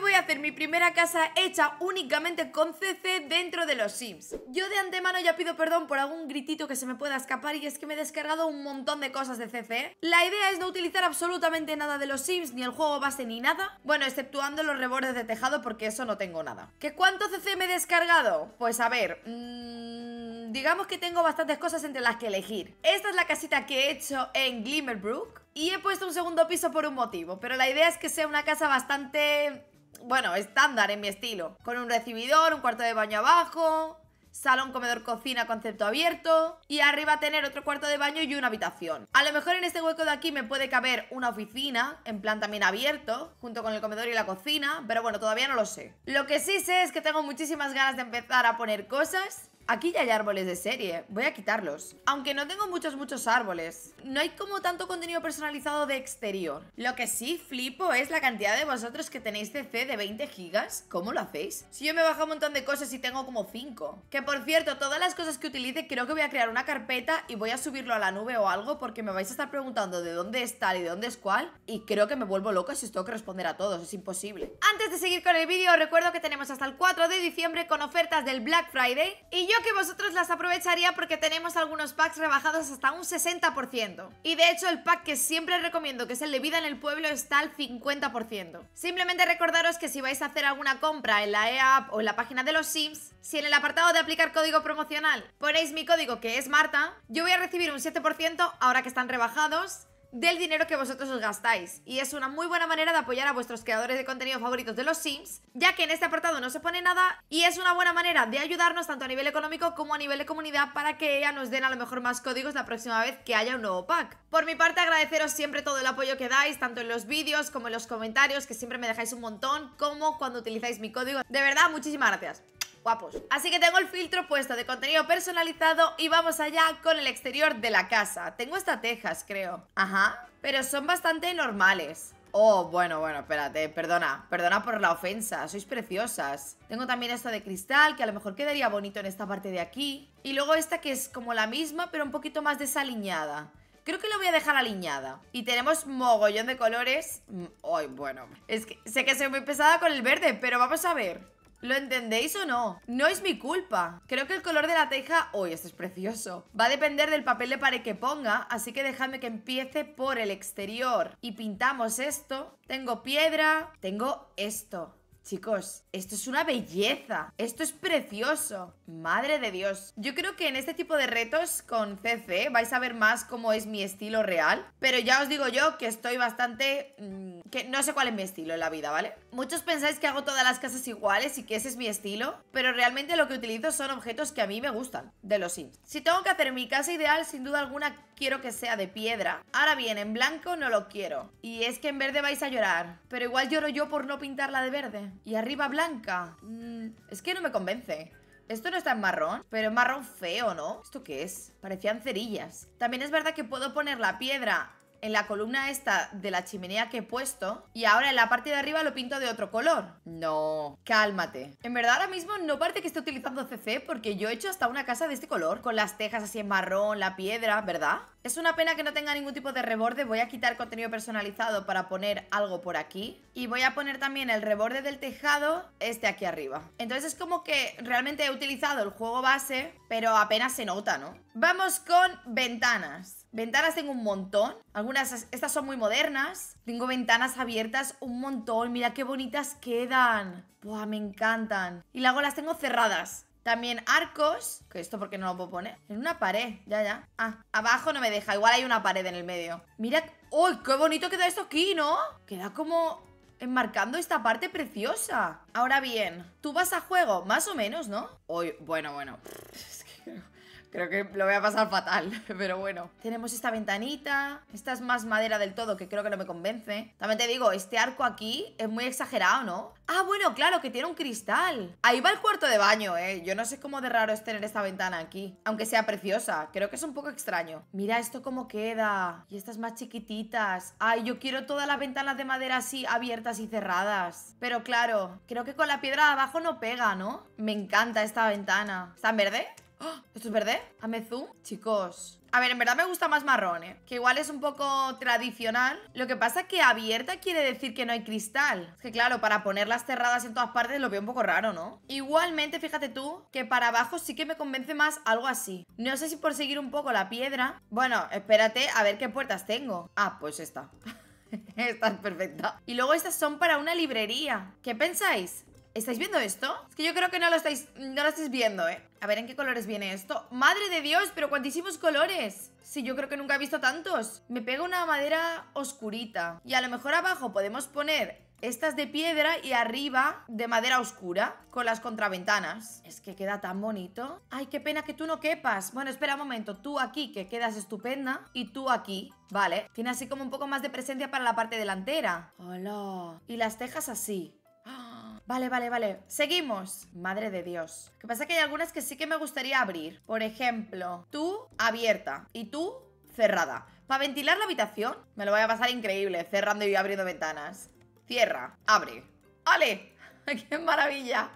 voy a hacer mi primera casa hecha únicamente con CC dentro de los Sims. Yo de antemano ya pido perdón por algún gritito que se me pueda escapar y es que me he descargado un montón de cosas de CC. ¿eh? La idea es no utilizar absolutamente nada de los Sims, ni el juego base ni nada. Bueno, exceptuando los rebordes de tejado porque eso no tengo nada. ¿Qué cuánto CC me he descargado? Pues a ver... Mm, digamos que tengo bastantes cosas entre las que elegir. Esta es la casita que he hecho en Glimmerbrook y he puesto un segundo piso por un motivo, pero la idea es que sea una casa bastante bueno, estándar en mi estilo. Con un recibidor, un cuarto de baño abajo, salón, comedor, cocina, concepto abierto y arriba tener otro cuarto de baño y una habitación. A lo mejor en este hueco de aquí me puede caber una oficina, en plan también abierto, junto con el comedor y la cocina, pero bueno, todavía no lo sé. Lo que sí sé es que tengo muchísimas ganas de empezar a poner cosas Aquí ya hay árboles de serie, voy a quitarlos Aunque no tengo muchos, muchos árboles No hay como tanto contenido personalizado de exterior Lo que sí flipo es la cantidad de vosotros que tenéis CC de 20 gigas ¿Cómo lo hacéis? Si yo me bajo un montón de cosas y tengo como 5 Que por cierto, todas las cosas que utilice creo que voy a crear una carpeta Y voy a subirlo a la nube o algo Porque me vais a estar preguntando de dónde está tal y de dónde es cuál Y creo que me vuelvo loca si os tengo que responder a todos, es imposible Antes de seguir con el vídeo, recuerdo que tenemos hasta el 4 de diciembre con ofertas del Black Friday Y yo que vosotros las aprovecharía porque tenemos algunos packs rebajados hasta un 60%. Y de hecho el pack que siempre recomiendo, que es el de vida en el pueblo, está al 50%. Simplemente recordaros que si vais a hacer alguna compra en la e-app o en la página de los Sims, si en el apartado de aplicar código promocional ponéis mi código que es Marta, yo voy a recibir un 7% ahora que están rebajados del dinero que vosotros os gastáis. Y es una muy buena manera de apoyar a vuestros creadores de contenido favoritos de los Sims, ya que en este apartado no se pone nada y es una buena manera de ayudarnos tanto a nivel económico como a nivel de comunidad para que ella nos den a lo mejor más códigos la próxima vez que haya un nuevo pack. Por mi parte agradeceros siempre todo el apoyo que dais, tanto en los vídeos como en los comentarios, que siempre me dejáis un montón, como cuando utilizáis mi código. De verdad, muchísimas gracias guapos. Así que tengo el filtro puesto de contenido personalizado y vamos allá con el exterior de la casa. Tengo estas tejas, creo. Ajá. Pero son bastante normales. Oh, bueno, bueno, espérate, perdona, perdona por la ofensa, sois preciosas. Tengo también esta de cristal, que a lo mejor quedaría bonito en esta parte de aquí. Y luego esta que es como la misma, pero un poquito más desaliñada. Creo que lo voy a dejar aliñada. Y tenemos mogollón de colores. Mm, ay, bueno, es que sé que soy muy pesada con el verde, pero vamos a ver. ¿Lo entendéis o no? No es mi culpa. Creo que el color de la teja... hoy esto es precioso! Va a depender del papel de pared que ponga, así que déjame que empiece por el exterior. Y pintamos esto. Tengo piedra, tengo esto. Chicos, esto es una belleza. Esto es precioso. Madre de Dios. Yo creo que en este tipo de retos con CC vais a ver más cómo es mi estilo real. Pero ya os digo yo que estoy bastante... Mm, que no sé cuál es mi estilo en la vida, ¿vale? Muchos pensáis que hago todas las casas iguales y que ese es mi estilo. Pero realmente lo que utilizo son objetos que a mí me gustan de los Sims. Si tengo que hacer mi casa ideal, sin duda alguna quiero que sea de piedra. Ahora bien, en blanco no lo quiero. Y es que en verde vais a llorar. Pero igual lloro yo por no pintarla de verde. Y arriba blanca. Mm, es que no me convence. Esto no está en marrón, pero marrón feo, ¿no? ¿Esto qué es? Parecían cerillas. También es verdad que puedo poner la piedra en la columna esta de la chimenea que he puesto y ahora en la parte de arriba lo pinto de otro color. No, cálmate. En verdad ahora mismo no parece que esté utilizando CC porque yo he hecho hasta una casa de este color con las tejas así en marrón, la piedra, ¿verdad? Es una pena que no tenga ningún tipo de reborde, voy a quitar contenido personalizado para poner algo por aquí y voy a poner también el reborde del tejado este aquí arriba. Entonces es como que realmente he utilizado el juego base, pero apenas se nota, ¿no? Vamos con ventanas. Ventanas tengo un montón. Algunas, estas son muy modernas. Tengo ventanas abiertas un montón. Mira qué bonitas quedan. Buah, me encantan. Y luego las tengo cerradas. También arcos, que esto qué no lo puedo poner En una pared, ya, ya Ah, abajo no me deja, igual hay una pared en el medio Mira, uy, qué bonito queda esto aquí, ¿no? Queda como enmarcando esta parte preciosa Ahora bien, ¿tú vas a juego? Más o menos, ¿no? Uy, bueno, bueno Es que Creo que lo voy a pasar fatal, pero bueno. Tenemos esta ventanita. Esta es más madera del todo, que creo que no me convence. También te digo, este arco aquí es muy exagerado, ¿no? Ah, bueno, claro, que tiene un cristal. Ahí va el cuarto de baño, ¿eh? Yo no sé cómo de raro es tener esta ventana aquí. Aunque sea preciosa. Creo que es un poco extraño. Mira esto cómo queda. Y estas más chiquititas. Ay, yo quiero todas las ventanas de madera así abiertas y cerradas. Pero claro, creo que con la piedra de abajo no pega, ¿no? Me encanta esta ventana. ¿Está en verde? ¡Ah! ¿Esto es verde? ¿Hazme zoom? Chicos A ver, en verdad me gusta más marrón, ¿eh? Que igual es un poco tradicional Lo que pasa es que abierta quiere decir que no hay cristal Es que claro, para ponerlas cerradas en todas partes lo veo un poco raro, ¿no? Igualmente, fíjate tú Que para abajo sí que me convence más algo así No sé si por seguir un poco la piedra Bueno, espérate a ver qué puertas tengo Ah, pues esta esta es perfecta. Y luego estas son para una librería. ¿Qué pensáis? ¿Estáis viendo esto? Es que yo creo que no lo estáis, no lo estáis viendo, ¿eh? A ver, ¿en qué colores viene esto? ¡Madre de Dios! ¡Pero cuantísimos colores! Sí, yo creo que nunca he visto tantos. Me pega una madera oscurita. Y a lo mejor abajo podemos poner estas de piedra y arriba de madera oscura con las contraventanas. Es que queda tan bonito. Ay, qué pena que tú no quepas. Bueno, espera un momento. Tú aquí, que quedas estupenda. Y tú aquí. Vale. Tiene así como un poco más de presencia para la parte delantera. Hola. Y las tejas así. Vale, vale, vale. Seguimos. Madre de Dios. Lo que pasa que hay algunas que sí que me gustaría abrir. Por ejemplo, tú abierta y tú cerrada. Para ventilar la habitación, me lo voy a pasar increíble, cerrando y abriendo ventanas. Cierra, abre. ¡Ale! ¡Qué maravilla!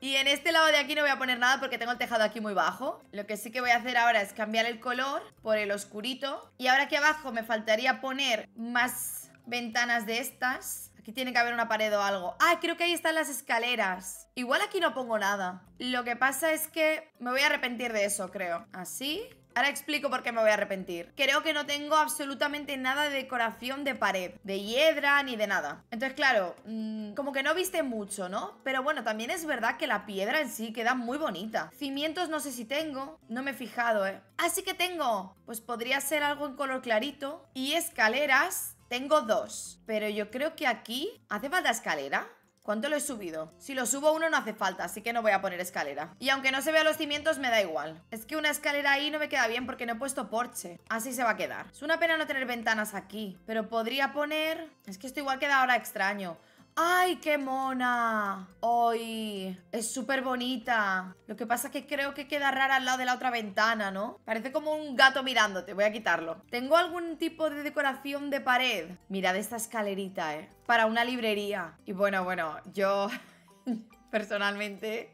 Y en este lado de aquí no voy a poner nada porque tengo el tejado aquí muy bajo. Lo que sí que voy a hacer ahora es cambiar el color por el oscurito. Y ahora aquí abajo me faltaría poner más ventanas de estas. Que tiene que haber una pared o algo. Ah, creo que ahí están las escaleras. Igual aquí no pongo nada. Lo que pasa es que me voy a arrepentir de eso, creo. Así. Ahora explico por qué me voy a arrepentir. Creo que no tengo absolutamente nada de decoración de pared, de hiedra ni de nada. Entonces, claro, mm, como que no viste mucho, ¿no? Pero bueno, también es verdad que la piedra en sí queda muy bonita. Cimientos no sé si tengo, no me he fijado, ¿eh? Así que tengo, pues podría ser algo en color clarito. Y escaleras, tengo dos, pero yo creo que aquí... ¿Hace falta escalera? ¿Cuánto lo he subido? Si lo subo uno no hace falta, así que no voy a poner escalera. Y aunque no se vea los cimientos, me da igual. Es que una escalera ahí no me queda bien porque no he puesto porche. Así se va a quedar. Es una pena no tener ventanas aquí, pero podría poner... Es que esto igual queda ahora extraño. ¡Ay, qué mona! ¡Ay! Es súper bonita. Lo que pasa es que creo que queda rara al lado de la otra ventana, ¿no? Parece como un gato mirándote. Voy a quitarlo. ¿Tengo algún tipo de decoración de pared? Mirad esta escalerita, ¿eh? Para una librería. Y bueno, bueno, yo personalmente...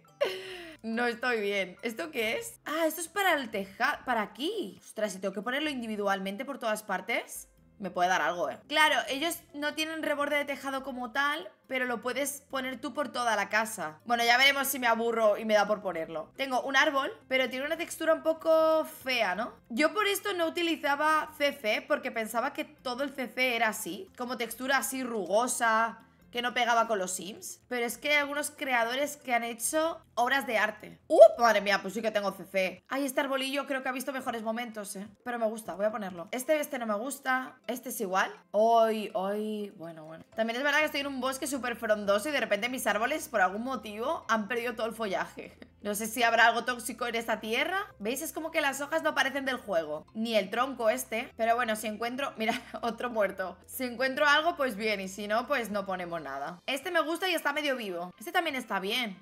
No estoy bien. ¿Esto qué es? Ah, esto es para el tejado. Para aquí. Ostras, si tengo que ponerlo individualmente por todas partes me puede dar algo, ¿eh? Claro, ellos no tienen reborde de tejado como tal, pero lo puedes poner tú por toda la casa. Bueno, ya veremos si me aburro y me da por ponerlo. Tengo un árbol, pero tiene una textura un poco fea, ¿no? Yo por esto no utilizaba CC porque pensaba que todo el CC era así, como textura así rugosa, que no pegaba con los Sims. Pero es que hay algunos creadores que han hecho obras de arte. ¡Uh! Madre mía, pues sí que tengo CC. Ay, este arbolillo creo que ha visto mejores momentos, ¿eh? Pero me gusta, voy a ponerlo. Este, este no me gusta. Este es igual. Hoy, hoy... Bueno, bueno. También es verdad que estoy en un bosque súper frondoso y de repente mis árboles, por algún motivo, han perdido todo el follaje. No sé si habrá algo tóxico en esta tierra. ¿Veis? Es como que las hojas no parecen del juego. Ni el tronco este. Pero bueno, si encuentro... Mira, otro muerto. Si encuentro algo, pues bien. Y si no, pues no ponemos nada. Este me gusta y está medio vivo. Este también está bien.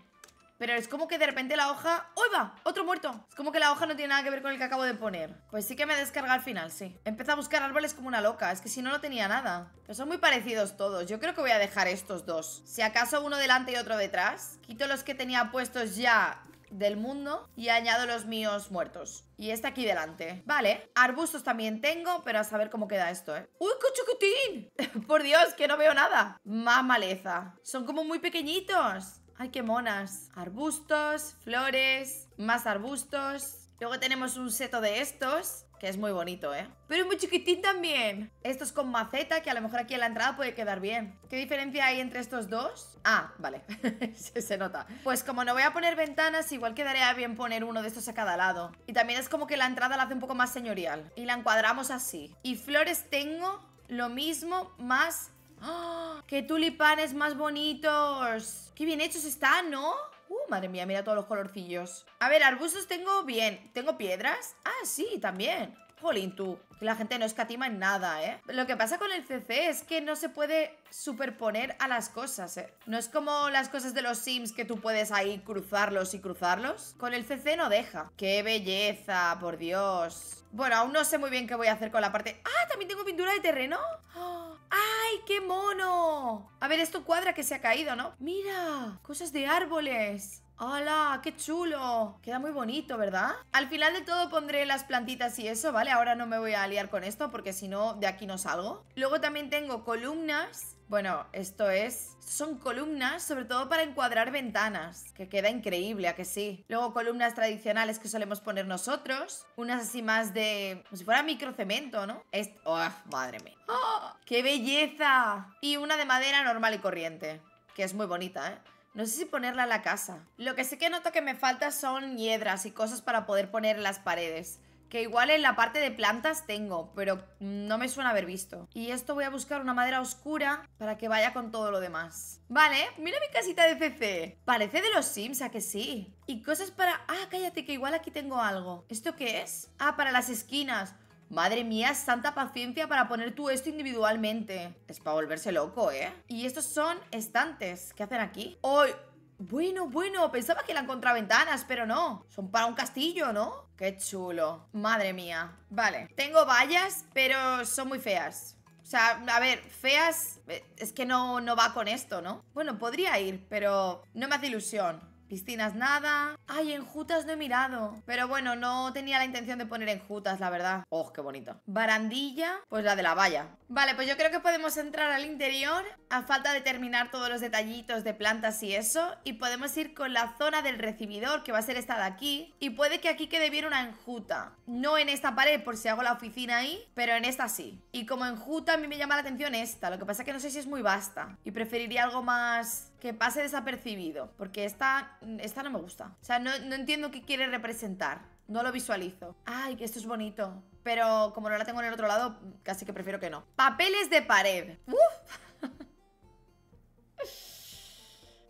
Pero es como que de repente la hoja... ¡Oh, va! ¡Otro muerto! Es como que la hoja no tiene nada que ver con el que acabo de poner. Pues sí que me descarga al final, sí. Empecé a buscar árboles como una loca. Es que si no, no tenía nada. Pero son muy parecidos todos. Yo creo que voy a dejar estos dos. Si acaso uno delante y otro detrás. Quito los que tenía puestos ya del mundo y añado los míos muertos. Y este aquí delante. Vale, arbustos también tengo, pero a saber cómo queda esto, ¿eh? ¡Uy, qué Por Dios, que no veo nada. Más maleza. Son como muy pequeñitos. ¡Ay, qué monas! Arbustos, flores, más arbustos. Luego tenemos un seto de estos que es muy bonito, ¿eh? Pero es muy chiquitín también. Esto es con maceta, que a lo mejor aquí en la entrada puede quedar bien. ¿Qué diferencia hay entre estos dos? Ah, vale, se, nota. Pues como no voy a poner ventanas, igual quedaría bien poner uno de estos a cada lado. Y también es como que la entrada la hace un poco más señorial. Y la encuadramos así. Y flores tengo lo mismo, más... ¡Oh! ¡Qué tulipanes más bonitos! ¡Qué bien hechos están, ¿no? Uh, madre mía, mira todos los colorcillos A ver, arbustos tengo bien ¿Tengo piedras? Ah, sí, también Jolín, tú. Que la gente no escatima en nada, ¿eh? Lo que pasa con el CC es que no se puede superponer a las cosas, ¿eh? No es como las cosas de los Sims que tú puedes ahí cruzarlos y cruzarlos. Con el CC no deja. ¡Qué belleza, por Dios! Bueno, aún no sé muy bien qué voy a hacer con la parte... ¡Ah, también tengo pintura de terreno! ¡Oh! ¡Ay, qué mono! A ver, esto cuadra que se ha caído, ¿no? ¡Mira! Cosas de árboles. ¡Hala! ¡Qué chulo! Queda muy bonito, ¿verdad? Al final de todo pondré las plantitas y eso, ¿vale? Ahora no me voy a liar con esto porque si no, de aquí no salgo. Luego también tengo columnas. Bueno, esto es... Son columnas, sobre todo para encuadrar ventanas, que queda increíble, ¿a que sí? Luego columnas tradicionales que solemos poner nosotros, unas así más de... como si fuera microcemento, ¿no? Es... ¡Oh, madre mía! ¡Oh, ¡Qué belleza! Y una de madera normal y corriente, que es muy bonita, ¿eh? No sé si ponerla a la casa. Lo que sí que noto que me falta son hiedras y cosas para poder poner en las paredes. Que igual en la parte de plantas tengo, pero no me suena haber visto. Y esto voy a buscar una madera oscura para que vaya con todo lo demás. Vale, mira mi casita de CC. Parece de los Sims, ¿a que sí? Y cosas para... Ah, cállate, que igual aquí tengo algo. ¿Esto qué es? Ah, para las esquinas. Madre mía, santa paciencia para poner tú esto individualmente. Es para volverse loco, ¿eh? Y estos son estantes. ¿Qué hacen aquí? ¡Ay! bueno, bueno, pensaba que eran contraventanas, pero no. Son para un castillo, ¿no? Qué chulo. Madre mía. Vale. Tengo vallas, pero son muy feas. O sea, a ver, feas... Eh, es que no, no va con esto, ¿no? Bueno, podría ir, pero no me hace ilusión. Piscinas nada. Ay, enjutas no he mirado. Pero bueno, no tenía la intención de poner enjutas, la verdad. Oh, qué bonito. Barandilla, pues la de la valla. Vale, pues yo creo que podemos entrar al interior a falta de terminar todos los detallitos de plantas y eso. Y podemos ir con la zona del recibidor, que va a ser esta de aquí. Y puede que aquí quede bien una enjuta. No en esta pared, por si hago la oficina ahí, pero en esta sí. Y como enjuta a mí me llama la atención esta. Lo que pasa es que no sé si es muy vasta. Y preferiría algo más que pase desapercibido, porque esta, esta no me gusta. O sea, no, no entiendo qué quiere representar. No lo visualizo. Ay, que esto es bonito. Pero como no la tengo en el otro lado, casi que prefiero que no. Papeles de pared. Uf,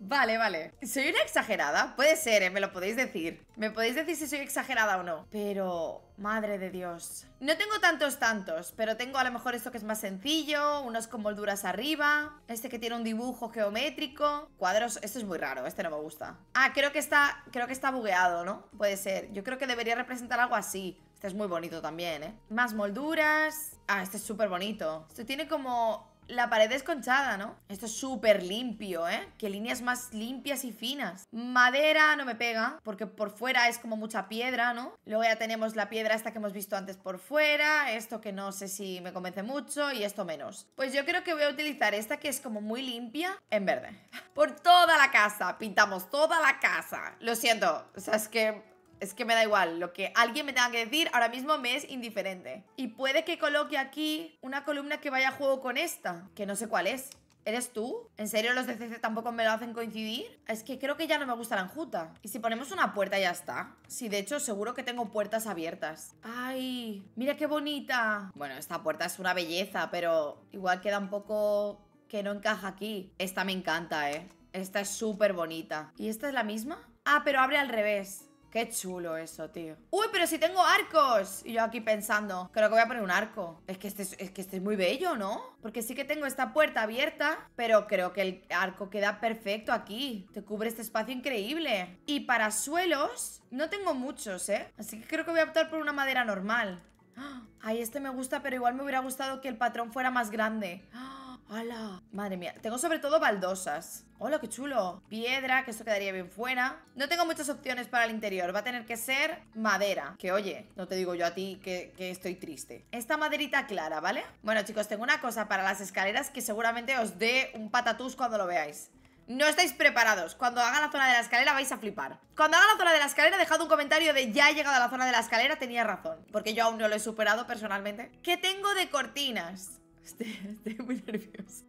Vale, vale. ¿Soy una exagerada? Puede ser, ¿eh? Me lo podéis decir. Me podéis decir si soy exagerada o no. Pero... Madre de Dios. No tengo tantos tantos, pero tengo a lo mejor esto que es más sencillo, unos con molduras arriba, este que tiene un dibujo geométrico, cuadros, esto es muy raro, este no me gusta. Ah, creo que está, creo que está bugueado, ¿no? Puede ser. Yo creo que debería representar algo así. Este es muy bonito también, ¿eh? Más molduras. Ah, este es súper bonito. Esto tiene como la pared conchada, ¿no? Esto es súper limpio, ¿eh? Qué líneas más limpias y finas. Madera no me pega, porque por fuera es como mucha piedra, ¿no? Luego ya tenemos la piedra esta que hemos visto antes por fuera, esto que no sé si me convence mucho y esto menos. Pues yo creo que voy a utilizar esta que es como muy limpia en verde. Por toda la casa, pintamos toda la casa. Lo siento, o sea, es que es que me da igual, lo que alguien me tenga que decir ahora mismo me es indiferente. Y puede que coloque aquí una columna que vaya a juego con esta, que no sé cuál es. ¿Eres tú? ¿En serio los de tampoco me lo hacen coincidir? Es que creo que ya no me gusta la enjuta. Y si ponemos una puerta ya está. Sí, de hecho, seguro que tengo puertas abiertas. ¡Ay! ¡Mira qué bonita! Bueno, esta puerta es una belleza, pero igual queda un poco que no encaja aquí. Esta me encanta, ¿eh? Esta es súper bonita. ¿Y esta es la misma? Ah, pero abre al revés. Qué chulo eso, tío. ¡Uy, pero si tengo arcos! Y yo aquí pensando, creo que voy a poner un arco. Es que este es, que este muy bello, ¿no? Porque sí que tengo esta puerta abierta, pero creo que el arco queda perfecto aquí. Te cubre este espacio increíble. Y para suelos, no tengo muchos, ¿eh? Así que creo que voy a optar por una madera normal. ¡Ah! ¡Ay, este me gusta, pero igual me hubiera gustado que el patrón fuera más grande! ¡Ah! ¡Hala! Madre mía, tengo sobre todo baldosas ¡Hola, qué chulo! Piedra, que esto quedaría bien fuera No tengo muchas opciones para el interior Va a tener que ser madera Que oye, no te digo yo a ti que, estoy triste Esta maderita clara, ¿vale? Bueno chicos, tengo una cosa para las escaleras Que seguramente os dé un patatús cuando lo veáis no estáis preparados. Cuando haga la zona de la escalera vais a flipar. Cuando haga la zona de la escalera, dejad un comentario de ya he llegado a la zona de la escalera, tenía razón. Porque yo aún no lo he superado personalmente. ¿Qué tengo de cortinas? Estoy, este, muy nerviosa.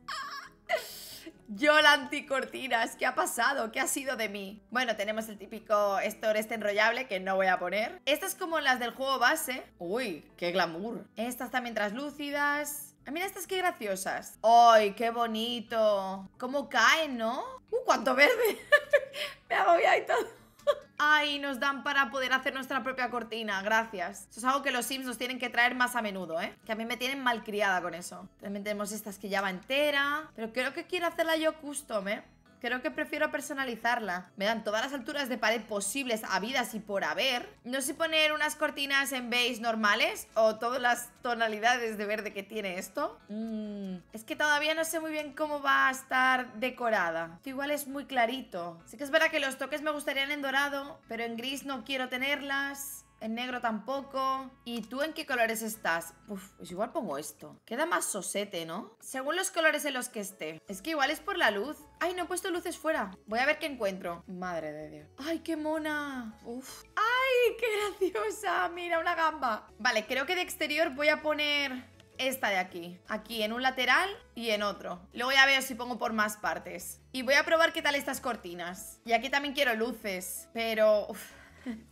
Yola cortinas ¿qué ha pasado? ¿Qué ha sido de mí? Bueno, tenemos el típico store este enrollable que no voy a poner. Estas como las del juego base. Uy, qué glamour. Estas también traslúcidas. A ah, mira estas qué graciosas. ¡Ay, qué bonito! ¿Cómo caen, no? ¡Uh, cuánto verde! Me ha y todo. Ay, nos dan para poder hacer nuestra propia cortina, gracias. Eso es algo que los Sims nos tienen que traer más a menudo, ¿eh? Que a mí me tienen malcriada con eso. También tenemos estas que ya va entera. Pero creo que quiero hacerla yo custom, ¿eh? Creo que prefiero personalizarla. Me dan todas las alturas de pared posibles, habidas y por haber. No sé poner unas cortinas en beige normales o todas las tonalidades de verde que tiene esto. Mm, es que todavía no sé muy bien cómo va a estar decorada. igual es muy clarito. Sí que es verdad que los toques me gustarían en dorado, pero en gris no quiero tenerlas. En negro tampoco. ¿Y tú en qué colores estás? Uf, pues igual pongo esto. Queda más sosete, ¿no? Según los colores en los que esté. Es que igual es por la luz. Ay, no he puesto luces fuera. Voy a ver qué encuentro. Madre de Dios. Ay, qué mona. Uf. Ay, qué graciosa. Mira, una gamba. Vale, creo que de exterior voy a poner esta de aquí. Aquí en un lateral y en otro. Luego ya veo si pongo por más partes. Y voy a probar qué tal estas cortinas. Y aquí también quiero luces. Pero...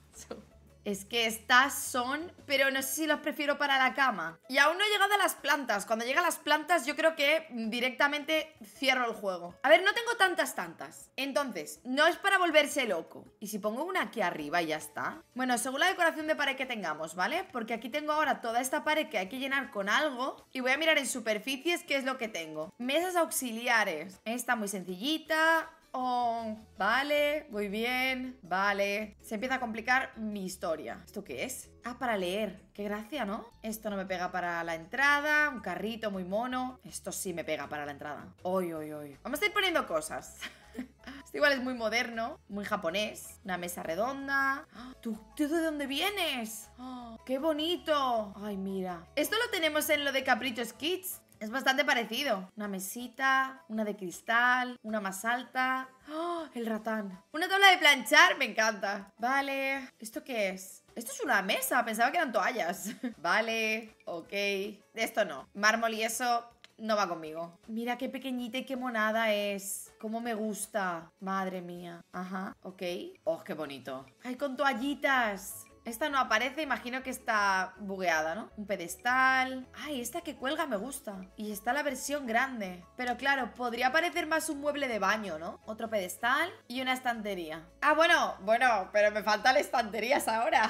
Es que estas son, pero no sé si las prefiero para la cama. Y aún no he llegado a las plantas. Cuando llegan las plantas yo creo que directamente cierro el juego. A ver, no tengo tantas tantas. Entonces, no es para volverse loco. Y si pongo una aquí arriba y ya está. Bueno, según la decoración de pared que tengamos, ¿vale? Porque aquí tengo ahora toda esta pared que hay que llenar con algo. Y voy a mirar en superficies qué es lo que tengo. Mesas auxiliares. Esta muy sencillita. Oh, vale, muy bien, vale. Se empieza a complicar mi historia. ¿Esto qué es? Ah, para leer. Qué gracia, ¿no? Esto no me pega para la entrada. Un carrito muy mono. Esto sí me pega para la entrada. Uy, uy, uy, Vamos a ir poniendo cosas. Esto igual es muy moderno, muy japonés. Una mesa redonda. ¡Ah! ¿Tú, tú de dónde vienes? ¡Ah! ¡Qué bonito! Ay, mira. Esto lo tenemos en lo de Caprichos Kids. Es bastante parecido. Una mesita, una de cristal, una más alta. ¡Oh! El ratán. Una tabla de planchar, me encanta. Vale. ¿Esto qué es? Esto es una mesa, pensaba que eran toallas. vale, ok. De esto no. Mármol y eso no va conmigo. Mira qué pequeñita y qué monada es. Cómo me gusta. Madre mía. Ajá, ok. Oh, qué bonito. Ay, con toallitas. Esta no aparece, imagino que está bugueada, ¿no? Un pedestal... Ay, esta que cuelga me gusta. Y está la versión grande. Pero claro, podría parecer más un mueble de baño, ¿no? Otro pedestal y una estantería. Ah, bueno, bueno, pero me faltan estanterías ahora.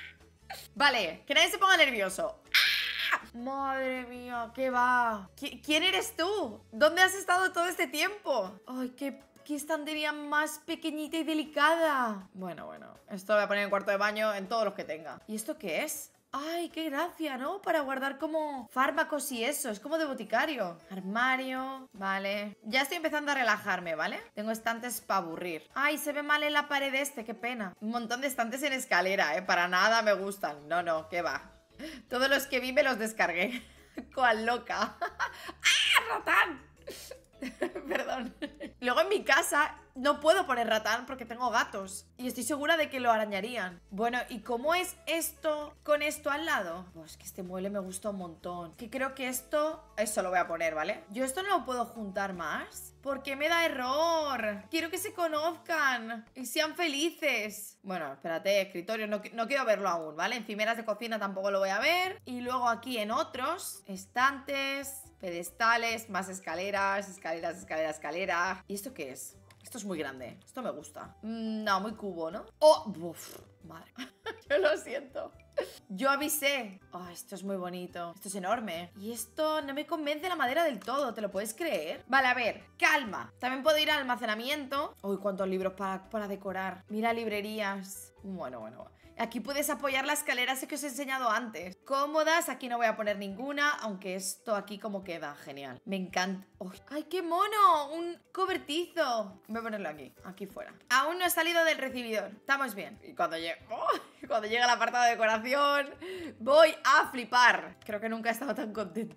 vale, que nadie se ponga nervioso. ¡Ah! Madre mía, ¿qué va? ¿Quién eres tú? ¿Dónde has estado todo este tiempo? Ay, qué ¡Qué estantería más pequeñita y delicada! Bueno, bueno, esto lo voy a poner en cuarto de baño en todos los que tenga. ¿Y esto qué es? ¡Ay, qué gracia, ¿no? Para guardar como fármacos y eso. Es como de boticario. Armario. Vale. Ya estoy empezando a relajarme, ¿vale? Tengo estantes para aburrir. ¡Ay, se ve mal en la pared este! ¡Qué pena! Un montón de estantes en escalera, ¿eh? Para nada me gustan. No, no, qué va. Todos los que vi me los descargué. ¡Cual loca! ¡Ah, ratán! Perdón. Luego en mi casa no puedo poner ratán porque tengo gatos. Y estoy segura de que lo arañarían. Bueno, ¿y cómo es esto con esto al lado? Pues que este mueble me gusta un montón. Que creo que esto... Eso lo voy a poner, ¿vale? Yo esto no lo puedo juntar más. Porque me da error? Quiero que se conozcan y sean felices. Bueno, espérate, escritorio, no, no quiero verlo aún, ¿vale? Encimeras de cocina tampoco lo voy a ver. Y luego aquí en otros, estantes, Pedestales, más escaleras, escaleras, escaleras, escalera. ¿Y esto qué es? Esto es muy grande. Esto me gusta. Mm, no, muy cubo, ¿no? ¡Oh! ¡Buf! madre. Yo lo siento. Yo avisé. Oh, esto es muy bonito. Esto es enorme. Y esto no me convence la madera del todo. ¿Te lo puedes creer? Vale, a ver. Calma. También puedo ir al almacenamiento. Uy, cuántos libros para, para decorar. Mira librerías. Bueno, bueno, bueno. Aquí puedes apoyar la escalera, que os he enseñado antes. Cómodas, aquí no voy a poner ninguna, aunque esto aquí como queda, genial. Me encanta. ¡Ay, qué mono! Un cobertizo. Voy a ponerlo aquí, aquí fuera. Aún no he salido del recibidor. Estamos bien. Y cuando llegue, cuando llegue el apartado de decoración, voy a flipar. Creo que nunca he estado tan contenta.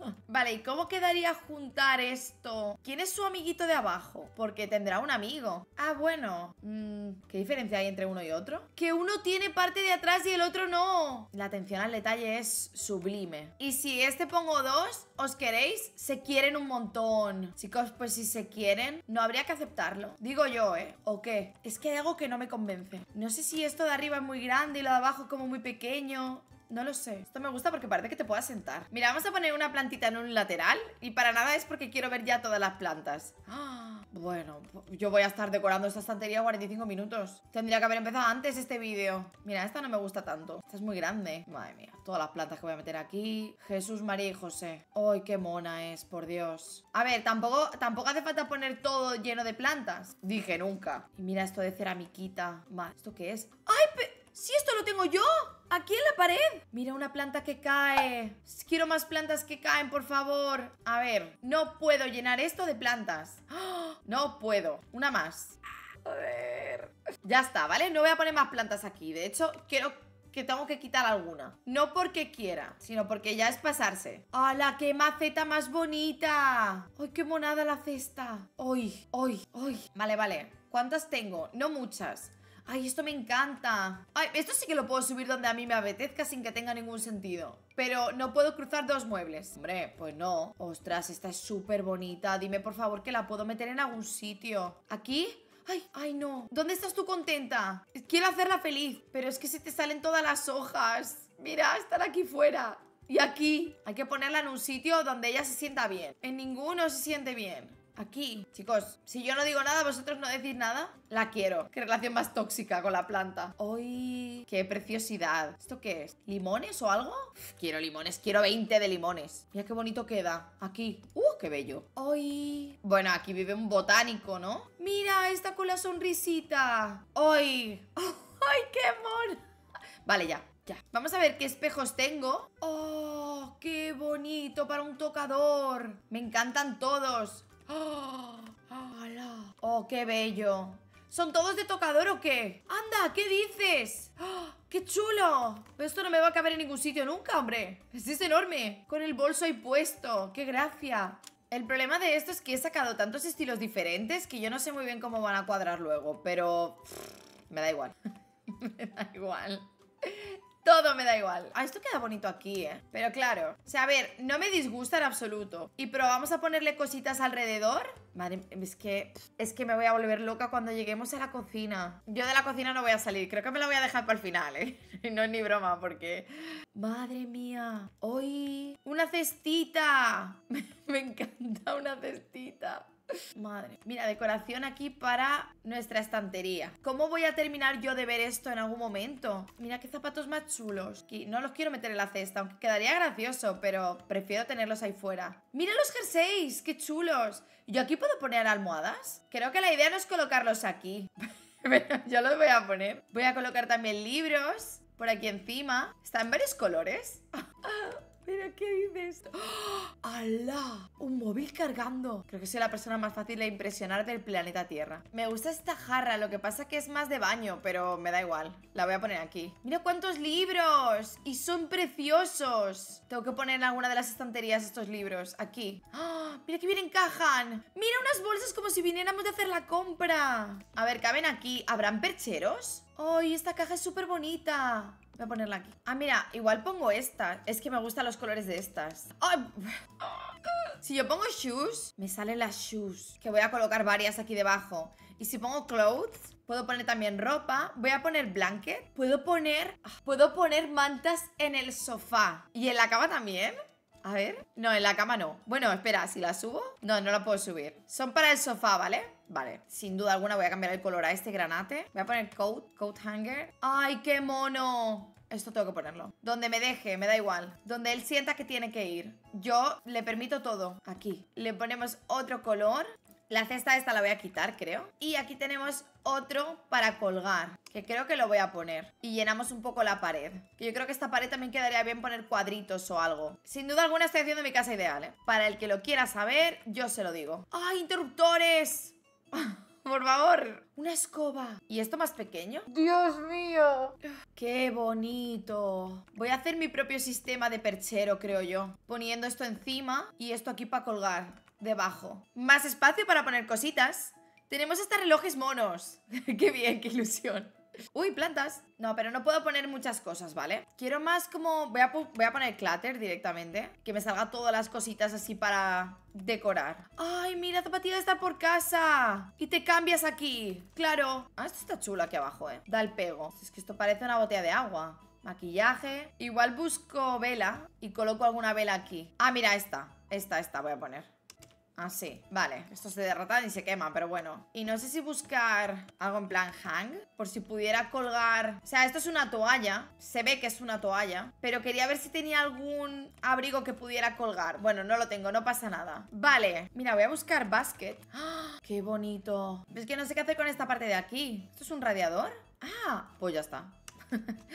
vale, ¿y cómo quedaría juntar esto? ¿Quién es su amiguito de abajo? Porque tendrá un amigo. Ah, bueno. Mm, ¿Qué diferencia hay entre uno y otro? Que uno tiene parte de atrás y el otro no. La atención al detalle es sublime. Y si este pongo dos, ¿os queréis? Se quieren un montón. Chicos, pues si se quieren, no habría que aceptarlo. Digo yo, ¿eh? ¿O qué? Es que hay algo que no me convence. No sé si esto de arriba es muy grande y lo de abajo como muy pequeño. No lo sé. Esto me gusta porque parece que te puedas sentar. Mira, vamos a poner una plantita en un lateral. Y para nada es porque quiero ver ya todas las plantas. Bueno, yo voy a estar decorando esta estantería 45 minutos. Tendría que haber empezado antes este vídeo. Mira, esta no me gusta tanto. Esta es muy grande. Madre mía, todas las plantas que voy a meter aquí. Jesús, María y José. ¡Ay, qué mona es, por Dios! A ver, tampoco, tampoco hace falta poner todo lleno de plantas. Dije nunca. Y mira esto de ceramiquita. más ¿esto qué es? ¡Ay, pero si esto lo tengo yo, aquí en la pared. Mira una planta que cae. Quiero más plantas que caen, por favor. A ver, no puedo llenar esto de plantas. ¡Ah! No puedo. Una más. A ver. Ya está, ¿vale? No voy a poner más plantas aquí. De hecho, quiero que tengo que quitar alguna. No porque quiera, sino porque ya es pasarse. ¡Hala, qué maceta más bonita! ¡Ay, qué monada la cesta! ¡Ay, ay, ay! Vale, vale. ¿Cuántas tengo? No muchas. Ay, esto me encanta Ay, esto sí que lo puedo subir donde a mí me apetezca Sin que tenga ningún sentido Pero no puedo cruzar dos muebles Hombre, pues no Ostras, esta es súper bonita Dime por favor que la puedo meter en algún sitio ¿Aquí? Ay, ay no ¿Dónde estás tú contenta? Quiero hacerla feliz Pero es que se te salen todas las hojas Mira, están aquí fuera y aquí hay que ponerla en un sitio donde ella se sienta bien. En ninguno se siente bien. Aquí. Chicos, si yo no digo nada, vosotros no decís nada. La quiero. Qué relación más tóxica con la planta. ¡Uy! ¡Qué preciosidad! ¿Esto qué es? ¿Limones o algo? quiero limones. Quiero 20 de limones. Mira qué bonito queda. Aquí. ¡Uh, qué bello! ¡Uy! Bueno, aquí vive un botánico, ¿no? ¡Mira! esta con la sonrisita. ¡Uy! ¡Ay, qué amor! Vale, ya. Ya. Vamos a ver qué espejos tengo. ¡Oh, qué bonito para un tocador! Me encantan todos. ¡Oh! ¡Oh, qué bello! ¿Son todos de tocador o qué? ¡Anda! ¿Qué dices? ¡Ah! ¡Qué chulo! Esto no me va a caber en ningún sitio nunca, hombre. Este es enorme. Con el bolso ahí puesto. ¡Qué gracia! El problema de esto es que he sacado tantos estilos diferentes que yo no sé muy bien cómo van a cuadrar luego, pero... me da igual. me da igual. Todo me da igual. Ah, esto queda bonito aquí, ¿eh? Pero claro. O sea, a ver, no me disgusta en absoluto. Y probamos a ponerle cositas alrededor. Madre, es que, es que me voy a volver loca cuando lleguemos a la cocina. Yo de la cocina no voy a salir. Creo que me la voy a dejar para el final, ¿eh? no es ni broma, porque... Madre mía. Hoy... Una cestita. me encanta una cestita. Madre. Mira, decoración aquí para nuestra estantería. ¿Cómo voy a terminar yo de ver esto en algún momento? Mira qué zapatos más chulos. No los quiero meter en la cesta, aunque quedaría gracioso, pero prefiero tenerlos ahí fuera. ¡Mira los jerseys! ¡Qué chulos! ¿Yo aquí puedo poner almohadas? Creo que la idea no es colocarlos aquí. yo los voy a poner. Voy a colocar también libros por aquí encima. Están en varios colores. ¿Pero qué dices? ¡Oh! Un móvil cargando. Creo que soy la persona más fácil de impresionar del planeta Tierra. Me gusta esta jarra, lo que pasa que es más de baño, pero me da igual. La voy a poner aquí. ¡Mira cuántos libros! ¡Y son preciosos! Tengo que poner en alguna de las estanterías estos libros. Aquí. ¡Ah! ¡Mira que bien encajan! ¡Mira unas bolsas como si viniéramos de hacer la compra! A ver, caben aquí. ¿Habrán percheros? ¡Ay, esta caja es súper bonita! Voy a ponerla aquí. Ah, mira, igual pongo esta. Es que me gustan los colores de estas. Si yo pongo shoes, me salen las shoes. Que voy a colocar varias aquí debajo. Y si pongo clothes, puedo poner también ropa. Voy a poner blanket. Puedo poner... Ah, puedo poner mantas en el sofá. ¿Y en la cama también? A ver. No, en la cama no. Bueno, espera, si la subo... No, no la puedo subir. Son para el sofá, ¿vale? Vale, sin duda alguna voy a cambiar el color a este granate. Voy a poner coat, coat hanger. ¡Ay, qué mono! Esto tengo que ponerlo. Donde me deje, me da igual. Donde él sienta que tiene que ir. Yo le permito todo. Aquí. Le ponemos otro color. La cesta esta la voy a quitar, creo. Y aquí tenemos otro para colgar, que creo que lo voy a poner. Y llenamos un poco la pared. Que yo creo que esta pared también quedaría bien poner cuadritos o algo. Sin duda alguna estoy haciendo mi casa ideal, ¿eh? Para el que lo quiera saber, yo se lo digo. ¡Ay, interruptores! Por favor, una escoba. ¿Y esto más pequeño? Dios mío. Qué bonito. Voy a hacer mi propio sistema de perchero, creo yo. Poniendo esto encima y esto aquí para colgar debajo. Más espacio para poner cositas. Tenemos hasta relojes monos. Qué bien, qué ilusión. Uy, plantas. No, pero no puedo poner muchas cosas, ¿vale? Quiero más como... Voy a, poner clutter directamente. Que me salga todas las cositas así para decorar. ¡Ay, mira, zapatilla está por casa! Y te cambias aquí. Claro. Ah, esto está chulo aquí abajo, ¿eh? Da el pego. Es que esto parece una botella de agua. Maquillaje. Igual busco vela y coloco alguna vela aquí. Ah, mira, esta. Esta, esta voy a poner. Ah, sí, vale. Esto se derrota y se quema, pero bueno. Y no sé si buscar algo en plan hang, por si pudiera colgar... O sea, esto es una toalla, se ve que es una toalla, pero quería ver si tenía algún abrigo que pudiera colgar. Bueno, no lo tengo, no pasa nada. Vale, mira, voy a buscar basket. ¡Ah! ¡Qué bonito! Es que no sé qué hacer con esta parte de aquí. ¿Esto es un radiador? Ah, pues ya está.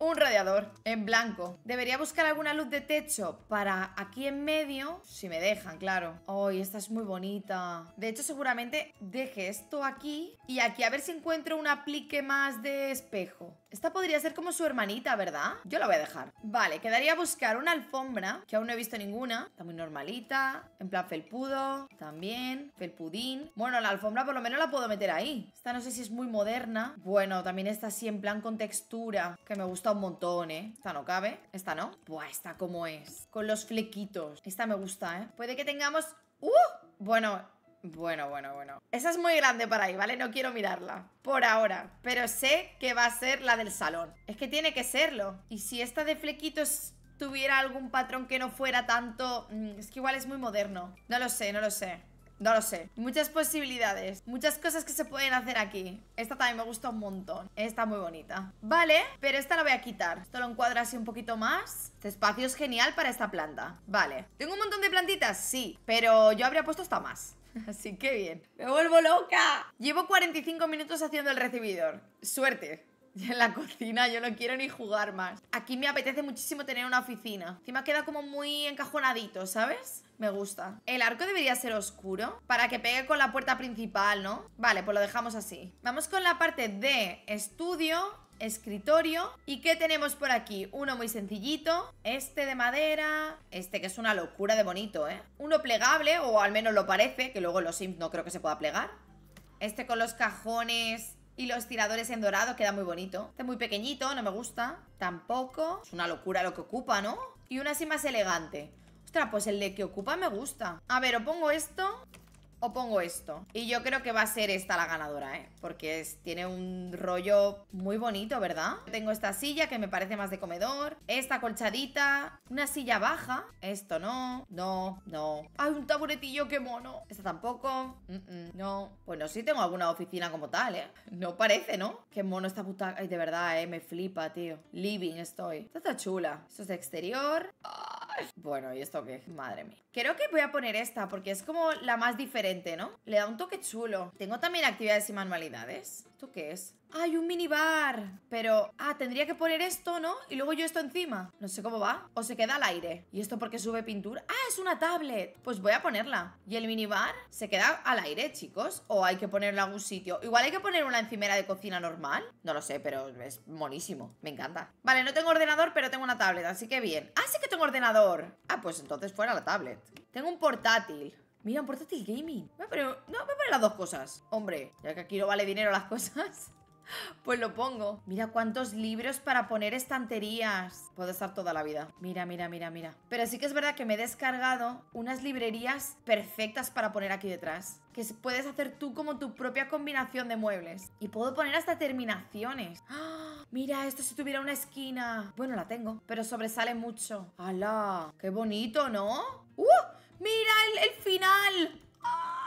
un radiador en blanco. Debería buscar alguna luz de techo para aquí en medio, si me dejan, claro. Ay, esta es muy bonita. De hecho, seguramente deje esto aquí y aquí a ver si encuentro un aplique más de espejo. Esta podría ser como su hermanita, ¿verdad? Yo la voy a dejar. Vale, quedaría buscar una alfombra, que aún no he visto ninguna. Está muy normalita, en plan felpudo, también, felpudín. Bueno, la alfombra por lo menos la puedo meter ahí. Esta no sé si es muy moderna. Bueno, también está así en plan con textura, que me gusta un montón, ¿eh? Esta no cabe. Esta no. Buah, esta como es. Con los flequitos. Esta me gusta, ¿eh? Puede que tengamos... ¡Uh! Bueno, bueno, bueno, bueno. Esa es muy grande para ahí, ¿vale? No quiero mirarla por ahora. Pero sé que va a ser la del salón. Es que tiene que serlo. Y si esta de flequitos tuviera algún patrón que no fuera tanto... Mm, es que igual es muy moderno. No lo sé, no lo sé. No lo sé. Muchas posibilidades. Muchas cosas que se pueden hacer aquí. Esta también me gusta un montón. Está muy bonita. Vale, pero esta la voy a quitar. Esto lo encuadro así un poquito más. Este espacio es genial para esta planta. Vale. ¿Tengo un montón de plantitas? Sí. Pero yo habría puesto hasta más. Así que bien. ¡Me vuelvo loca! Llevo 45 minutos haciendo el recibidor. Suerte. en la cocina yo no quiero ni jugar más. Aquí me apetece muchísimo tener una oficina. Encima queda como muy encajonadito, ¿sabes? Me gusta. El arco debería ser oscuro para que pegue con la puerta principal, ¿no? Vale, pues lo dejamos así. Vamos con la parte de estudio escritorio. ¿Y qué tenemos por aquí? Uno muy sencillito, este de madera, este que es una locura de bonito, ¿eh? Uno plegable, o al menos lo parece, que luego los Sims no creo que se pueda plegar. Este con los cajones y los tiradores en dorado queda muy bonito. Está muy pequeñito, no me gusta. Tampoco. Es una locura lo que ocupa, ¿no? Y una así más elegante. Ostras, pues el de que ocupa me gusta. A ver, o pongo esto o pongo esto. Y yo creo que va a ser esta la ganadora, ¿eh? Porque es, tiene un rollo muy bonito, ¿verdad? Tengo esta silla que me parece más de comedor, esta colchadita, una silla baja, esto no, no, no. ¡Ay, un taburetillo, qué mono! Esta tampoco, No. Pues no. Bueno, sí tengo alguna oficina como tal, ¿eh? No parece, ¿no? Qué mono esta puta... Ay, de verdad, ¿eh? Me flipa, tío. Living estoy. Esta está chula. Esto es exterior. ¡Ah! Bueno, ¿y esto qué? Madre mía. Creo que voy a poner esta porque es como la más diferente, ¿no? Le da un toque chulo. Tengo también actividades y manualidades. ¿Esto qué es? ¡Hay un minibar! Pero, ah, tendría que poner esto, ¿no? Y luego yo esto encima. No sé cómo va. O se queda al aire. ¿Y esto porque sube pintura? ¡Ah, es una tablet! Pues voy a ponerla. ¿Y el minibar? Se queda al aire, chicos. O hay que ponerlo en algún sitio. Igual hay que poner una encimera de cocina normal. No lo sé, pero es monísimo. Me encanta. Vale, no tengo ordenador, pero tengo una tablet, así que bien. ¡Ah, sí que tengo ordenador! Ah, pues entonces fuera la tablet. Tengo un portátil. Mira, un portátil gaming. pero no, a poner las dos cosas. Hombre, ya que aquí no vale dinero las cosas. Pues lo pongo. Mira cuántos libros para poner estanterías. Puedo estar toda la vida. Mira, mira, mira, mira. Pero sí que es verdad que me he descargado unas librerías perfectas para poner aquí detrás. Que puedes hacer tú como tu propia combinación de muebles. Y puedo poner hasta terminaciones. Mira, esto si tuviera una esquina. Bueno, la tengo, pero sobresale mucho. ¡Hala! ¡Qué bonito, ¿no? ¡Uh! ¡Mira el, el final! ¡Ah!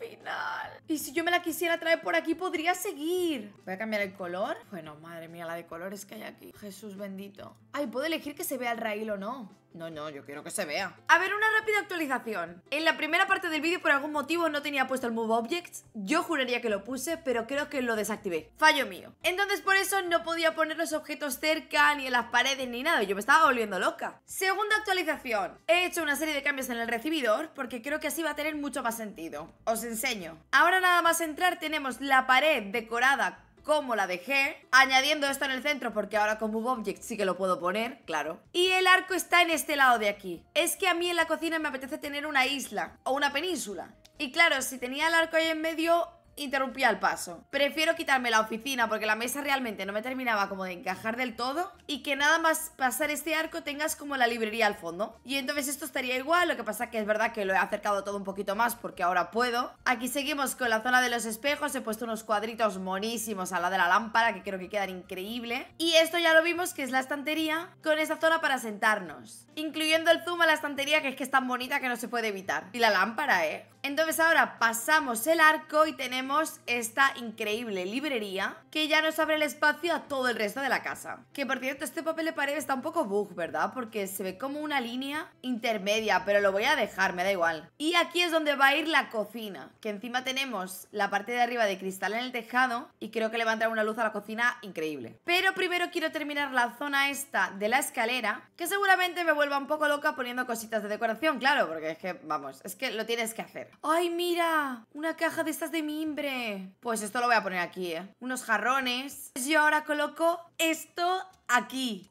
final. Y si yo me la quisiera traer por aquí, podría seguir. Voy a cambiar el color. Bueno, madre mía, la de colores que hay aquí. Jesús bendito. Ay, puedo elegir que se vea el raíl o no. No, no, yo quiero que se vea. A ver, una rápida actualización. En la primera parte del vídeo por algún motivo no tenía puesto el Move Objects. Yo juraría que lo puse, pero creo que lo desactivé. Fallo mío. Entonces por eso no podía poner los objetos cerca, ni en las paredes, ni nada. Yo me estaba volviendo loca. Segunda actualización. He hecho una serie de cambios en el recibidor, porque creo que así va a tener mucho más sentido. Os enseño. Ahora nada más entrar tenemos la pared decorada como la dejé Añadiendo esto en el centro porque ahora con Move Object sí que lo puedo poner, claro Y el arco está en este lado de aquí Es que a mí en la cocina me apetece tener una isla o una península Y claro, si tenía el arco ahí en medio interrumpía el paso. Prefiero quitarme la oficina porque la mesa realmente no me terminaba como de encajar del todo y que nada más pasar este arco tengas como la librería al fondo. Y entonces esto estaría igual, lo que pasa que es verdad que lo he acercado todo un poquito más porque ahora puedo. Aquí seguimos con la zona de los espejos, he puesto unos cuadritos monísimos a la de la lámpara que creo que quedan increíble. Y esto ya lo vimos que es la estantería con esta zona para sentarnos, incluyendo el zoom a la estantería que es que es tan bonita que no se puede evitar. Y la lámpara, ¿eh? Entonces ahora pasamos el arco y tenemos esta increíble librería que ya nos abre el espacio a todo el resto de la casa. Que por cierto, este papel de pared está un poco bug, ¿verdad? Porque se ve como una línea intermedia, pero lo voy a dejar, me da igual. Y aquí es donde va a ir la cocina, que encima tenemos la parte de arriba de cristal en el tejado y creo que le va a entrar una luz a la cocina increíble. Pero primero quiero terminar la zona esta de la escalera, que seguramente me vuelva un poco loca poniendo cositas de decoración, claro, porque es que, vamos, es que lo tienes que hacer. ¡Ay, mira! Una caja de estas de mimbre. Pues esto lo voy a poner aquí, ¿eh? Unos jarrones. Pues yo ahora coloco esto aquí.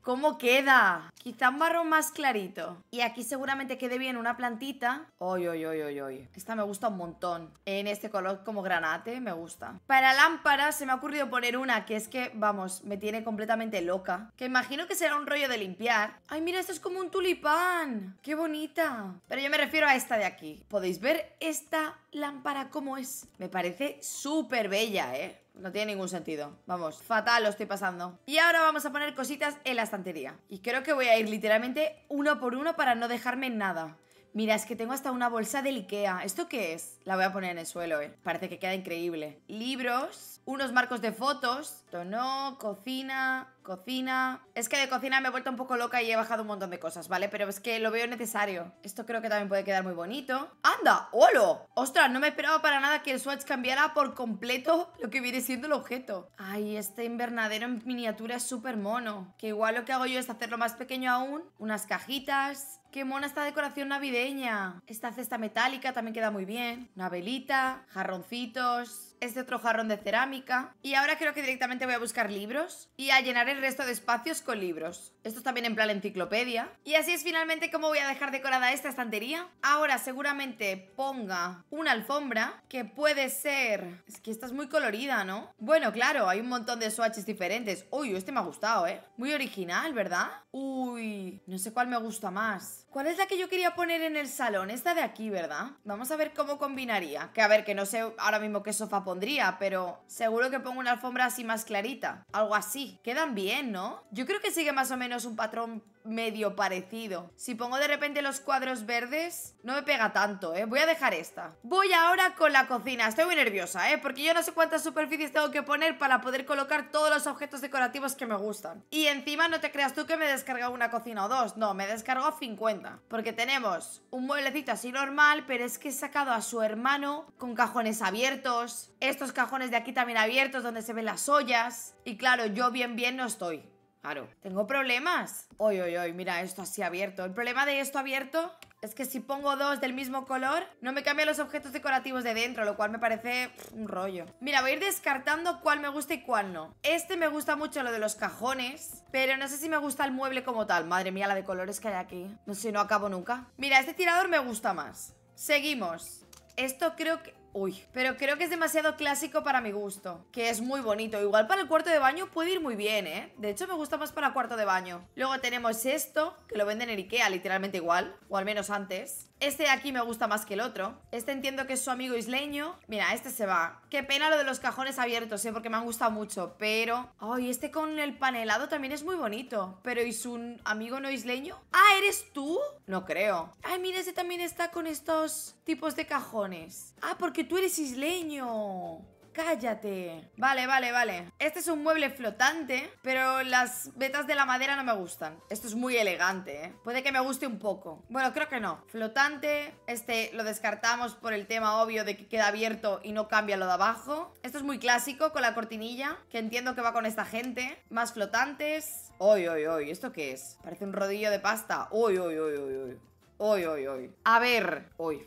¿Cómo queda? Quizá un marrón más clarito. Y aquí seguramente quede bien una plantita. Oy, oy, oy, oy, Esta me gusta un montón. En este color como granate me gusta. Para lámparas se me ha ocurrido poner una que es que, vamos, me tiene completamente loca. Que imagino que será un rollo de limpiar. Ay, mira, esto es como un tulipán. Qué bonita. Pero yo me refiero a esta de aquí. ¿Podéis ver esta lámpara cómo es? Me parece súper bella, ¿eh? No tiene ningún sentido. Vamos, fatal lo estoy pasando. Y ahora vamos a poner cositas en la estantería. Y creo que voy a ir literalmente uno por uno para no dejarme nada. Mira, es que tengo hasta una bolsa del Ikea. ¿Esto qué es? La voy a poner en el suelo, eh. Parece que queda increíble. Libros, unos marcos de fotos. Tono, cocina, Cocina. Es que de cocina me he vuelto un poco loca y he bajado un montón de cosas, ¿vale? Pero es que lo veo necesario. Esto creo que también puede quedar muy bonito. ¡Anda! ¡Holo! ¡Ostras! No me esperaba para nada que el swatch cambiara por completo lo que viene siendo el objeto. Ay, este invernadero en miniatura es súper mono. Que igual lo que hago yo es hacerlo más pequeño aún. Unas cajitas. ¡Qué mona esta decoración navideña! Esta cesta metálica también queda muy bien. Una velita, jarroncitos, este otro jarrón de cerámica. Y ahora creo que directamente voy a buscar libros y a llenar el resto de espacios con libros. Esto es también en plan enciclopedia. Y así es finalmente como voy a dejar decorada esta estantería. Ahora seguramente ponga una alfombra que puede ser... Es que esta es muy colorida, ¿no? Bueno, claro, hay un montón de swatches diferentes. Uy, este me ha gustado, ¿eh? Muy original, ¿verdad? Uy, no sé cuál me gusta más. ¿Cuál es la que yo quería poner en el salón? Esta de aquí, ¿verdad? Vamos a ver cómo combinaría. Que a ver, que no sé ahora mismo qué sofá pondría, pero seguro que pongo una alfombra así más clarita. Algo así. Quedan bien, ¿no? Yo creo que sigue más o menos un patrón medio parecido. Si pongo de repente los cuadros verdes, no me pega tanto, ¿eh? Voy a dejar esta. Voy ahora con la cocina. Estoy muy nerviosa, ¿eh? Porque yo no sé cuántas superficies tengo que poner para poder colocar todos los objetos decorativos que me gustan. Y encima no te creas tú que me he descargado una cocina o dos. No, me he 50. Porque tenemos un mueblecito así normal, pero es que he sacado a su hermano con cajones abiertos. Estos cajones de aquí también abiertos donde se ven las ollas. Y claro, yo bien bien no estoy. Claro. Tengo problemas. Uy, uy, uy, mira esto así abierto. El problema de esto abierto es que si pongo dos del mismo color, no me cambian los objetos decorativos de dentro, lo cual me parece un rollo. Mira, voy a ir descartando cuál me gusta y cuál no. Este me gusta mucho lo de los cajones, pero no sé si me gusta el mueble como tal. Madre mía, la de colores que hay aquí. No sé, no acabo nunca. Mira, este tirador me gusta más. Seguimos. Esto creo que... Uy, pero creo que es demasiado clásico para mi gusto Que es muy bonito Igual para el cuarto de baño puede ir muy bien, ¿eh? De hecho me gusta más para cuarto de baño Luego tenemos esto, que lo venden en Ikea literalmente igual O al menos antes Este de aquí me gusta más que el otro Este entiendo que es su amigo isleño Mira, este se va Qué pena lo de los cajones abiertos, ¿eh? Porque me han gustado mucho Pero... Ay, este con el panelado también es muy bonito Pero ¿y su amigo no isleño? Ah, ¿eres tú? No creo Ay, mira, este también está con estos tipos de cajones Ah, porque tú eres isleño. ¡Cállate! Vale, vale, vale Este es un mueble flotante Pero las vetas de la madera no me gustan Esto es muy elegante, ¿eh? Puede que me guste un poco Bueno, creo que no Flotante Este lo descartamos por el tema obvio de que queda abierto y no cambia lo de abajo Esto es muy clásico con la cortinilla Que entiendo que va con esta gente Más flotantes Uy, uy, uy ¿Esto qué es? Parece un rodillo de pasta Uy, uy, uy Uy, uy, A ver Oy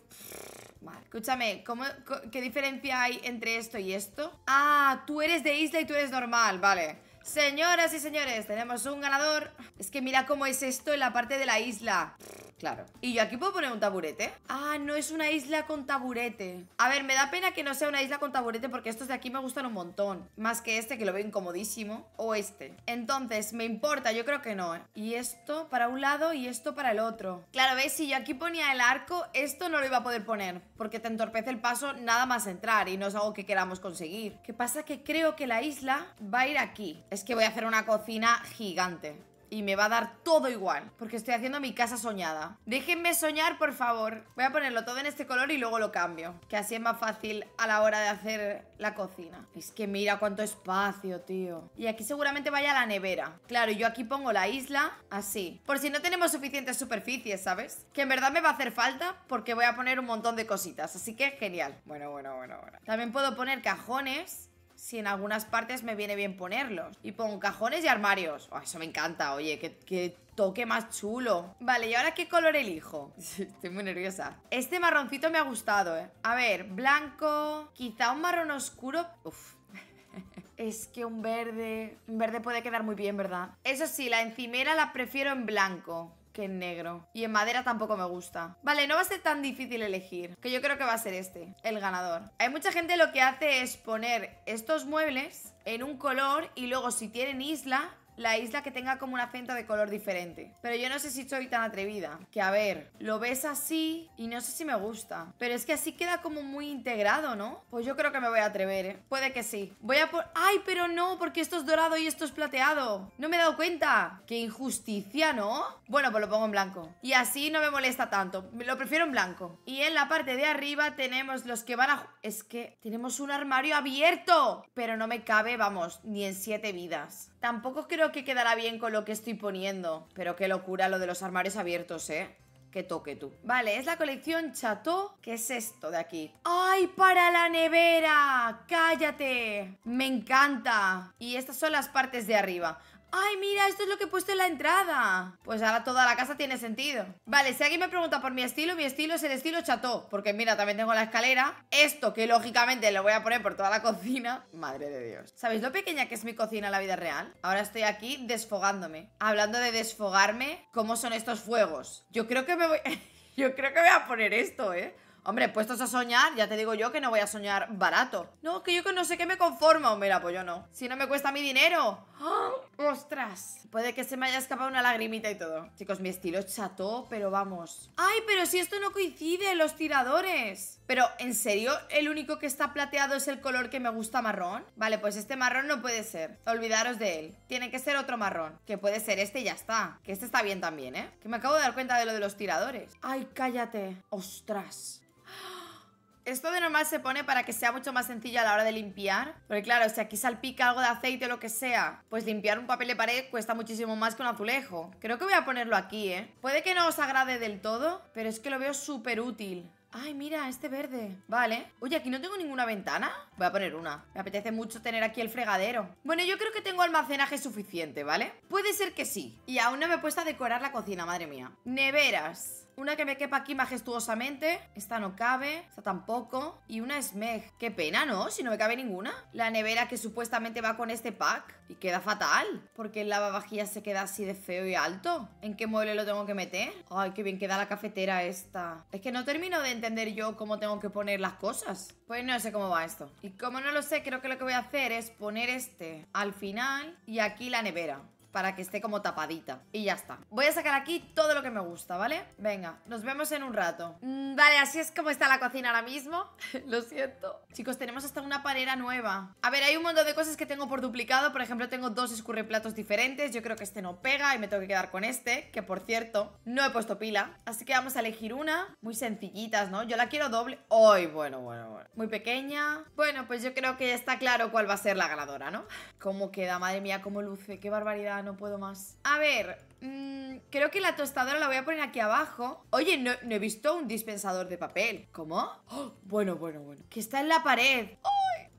escúchame, ¿qué diferencia hay entre esto y esto? Ah, tú eres de isla y tú eres normal, vale Señoras y señores, tenemos un ganador Es que mira cómo es esto en la parte de la isla Claro. Y yo aquí puedo poner un taburete. Ah, no es una isla con taburete. A ver, me da pena que no sea una isla con taburete porque estos de aquí me gustan un montón. Más que este que lo veo incomodísimo. O este. Entonces, me importa, yo creo que no, ¿eh? Y esto para un lado y esto para el otro. Claro, ¿ves? Si yo aquí ponía el arco, esto no lo iba a poder poner. Porque te entorpece el paso nada más entrar y no es algo que queramos conseguir. ¿Qué pasa? Que creo que la isla va a ir aquí. Es que voy a hacer una cocina gigante y me va a dar todo igual Porque estoy haciendo mi casa soñada Déjenme soñar, por favor Voy a ponerlo todo en este color y luego lo cambio Que así es más fácil a la hora de hacer la cocina Es que mira cuánto espacio, tío Y aquí seguramente vaya la nevera Claro, yo aquí pongo la isla así Por si no tenemos suficientes superficies, ¿sabes? Que en verdad me va a hacer falta Porque voy a poner un montón de cositas Así que genial Bueno, bueno, bueno, bueno También puedo poner cajones si en algunas partes me viene bien ponerlos. Y pongo cajones y armarios. eso me encanta, oye, que toque más chulo. Vale, ¿y ahora qué color elijo? Estoy muy nerviosa. Este marroncito me ha gustado, ¿eh? A ver, blanco, quizá un marrón oscuro. Uf. Es que un verde... Un verde puede quedar muy bien, ¿verdad? Eso sí, la encimera la prefiero en blanco en negro. Y en madera tampoco me gusta. Vale, no va a ser tan difícil elegir. Que yo creo que va a ser este, el ganador. Hay mucha gente lo que hace es poner estos muebles en un color y luego si tienen isla la isla que tenga como una acento de color diferente. Pero yo no sé si soy tan atrevida. Que a ver, lo ves así y no sé si me gusta. Pero es que así queda como muy integrado, ¿no? Pues yo creo que me voy a atrever, ¿eh? Puede que sí. Voy a por... ¡Ay, pero no! Porque esto es dorado y esto es plateado. No me he dado cuenta. ¡Qué injusticia, ¿no? Bueno, pues lo pongo en blanco. Y así no me molesta tanto. Lo prefiero en blanco. Y en la parte de arriba tenemos los que van a... Es que tenemos un armario abierto. Pero no me cabe, vamos, ni en siete vidas. Tampoco creo que quedará bien con lo que estoy poniendo. Pero qué locura lo de los armarios abiertos, ¿eh? Que toque tú. Vale, es la colección Chateau. ¿Qué es esto de aquí? ¡Ay, para la nevera! ¡Cállate! Me encanta. Y estas son las partes de arriba. ¡Ay, mira! Esto es lo que he puesto en la entrada. Pues ahora toda la casa tiene sentido. Vale, si alguien me pregunta por mi estilo, mi estilo es el estilo cható. Porque mira, también tengo la escalera. Esto, que lógicamente lo voy a poner por toda la cocina. Madre de Dios. ¿Sabéis lo pequeña que es mi cocina en la vida real? Ahora estoy aquí desfogándome. Hablando de desfogarme, ¿cómo son estos fuegos? Yo creo que me voy... Yo creo que voy a poner esto, ¿eh? Hombre, puestos a soñar, ya te digo yo que no voy a soñar barato. No, que yo que no sé qué me conformo. Mira, pues yo no. Si no me cuesta mi dinero. ¡Ah! ¡Ostras! Puede que se me haya escapado una lagrimita y todo. Chicos, mi estilo es chato, pero vamos. ¡Ay, pero si esto no coincide! ¡Los tiradores! Pero, ¿en serio? ¿El único que está plateado es el color que me gusta marrón? Vale, pues este marrón no puede ser. Olvidaros de él. Tiene que ser otro marrón. Que puede ser este y ya está. Que este está bien también, ¿eh? Que me acabo de dar cuenta de lo de los tiradores. ¡Ay, cállate! ¡Ostras! Esto de normal se pone para que sea mucho más sencillo a la hora de limpiar. Porque claro, si aquí salpica algo de aceite o lo que sea, pues limpiar un papel de pared cuesta muchísimo más que un azulejo. Creo que voy a ponerlo aquí, ¿eh? Puede que no os agrade del todo, pero es que lo veo súper útil. Ay, mira, este verde Vale Oye, aquí no tengo ninguna ventana Voy a poner una Me apetece mucho tener aquí el fregadero Bueno, yo creo que tengo almacenaje suficiente, ¿vale? Puede ser que sí Y aún no me he puesto a decorar la cocina, madre mía Neveras una que me quepa aquí majestuosamente. Esta no cabe. Esta tampoco. Y una Smeg. Qué pena, ¿no? Si no me cabe ninguna. La nevera que supuestamente va con este pack. Y queda fatal. Porque el lavavajillas se queda así de feo y alto. ¿En qué mueble lo tengo que meter? Ay, qué bien queda la cafetera esta. Es que no termino de entender yo cómo tengo que poner las cosas. Pues no sé cómo va esto. Y como no lo sé, creo que lo que voy a hacer es poner este al final y aquí la nevera para que esté como tapadita Y ya está Voy a sacar aquí todo lo que me gusta, ¿vale? Venga, nos vemos en un rato mm, Vale, así es como está la cocina ahora mismo Lo siento Chicos, tenemos hasta una panera nueva A ver, hay un montón de cosas que tengo por duplicado Por ejemplo, tengo dos escurreplatos diferentes Yo creo que este no pega y me tengo que quedar con este Que por cierto, no he puesto pila Así que vamos a elegir una Muy sencillitas, ¿no? Yo la quiero doble ¡Ay, bueno, bueno, bueno! Muy pequeña Bueno, pues yo creo que ya está claro cuál va a ser la ganadora, ¿no? Cómo queda, madre mía, cómo luce Qué barbaridad no puedo más. A ver, mm, creo que la tostadora la voy a poner aquí abajo. Oye, no, he visto un dispensador de papel. ¿Cómo? ¡Oh! bueno, bueno, bueno. Que está en la pared.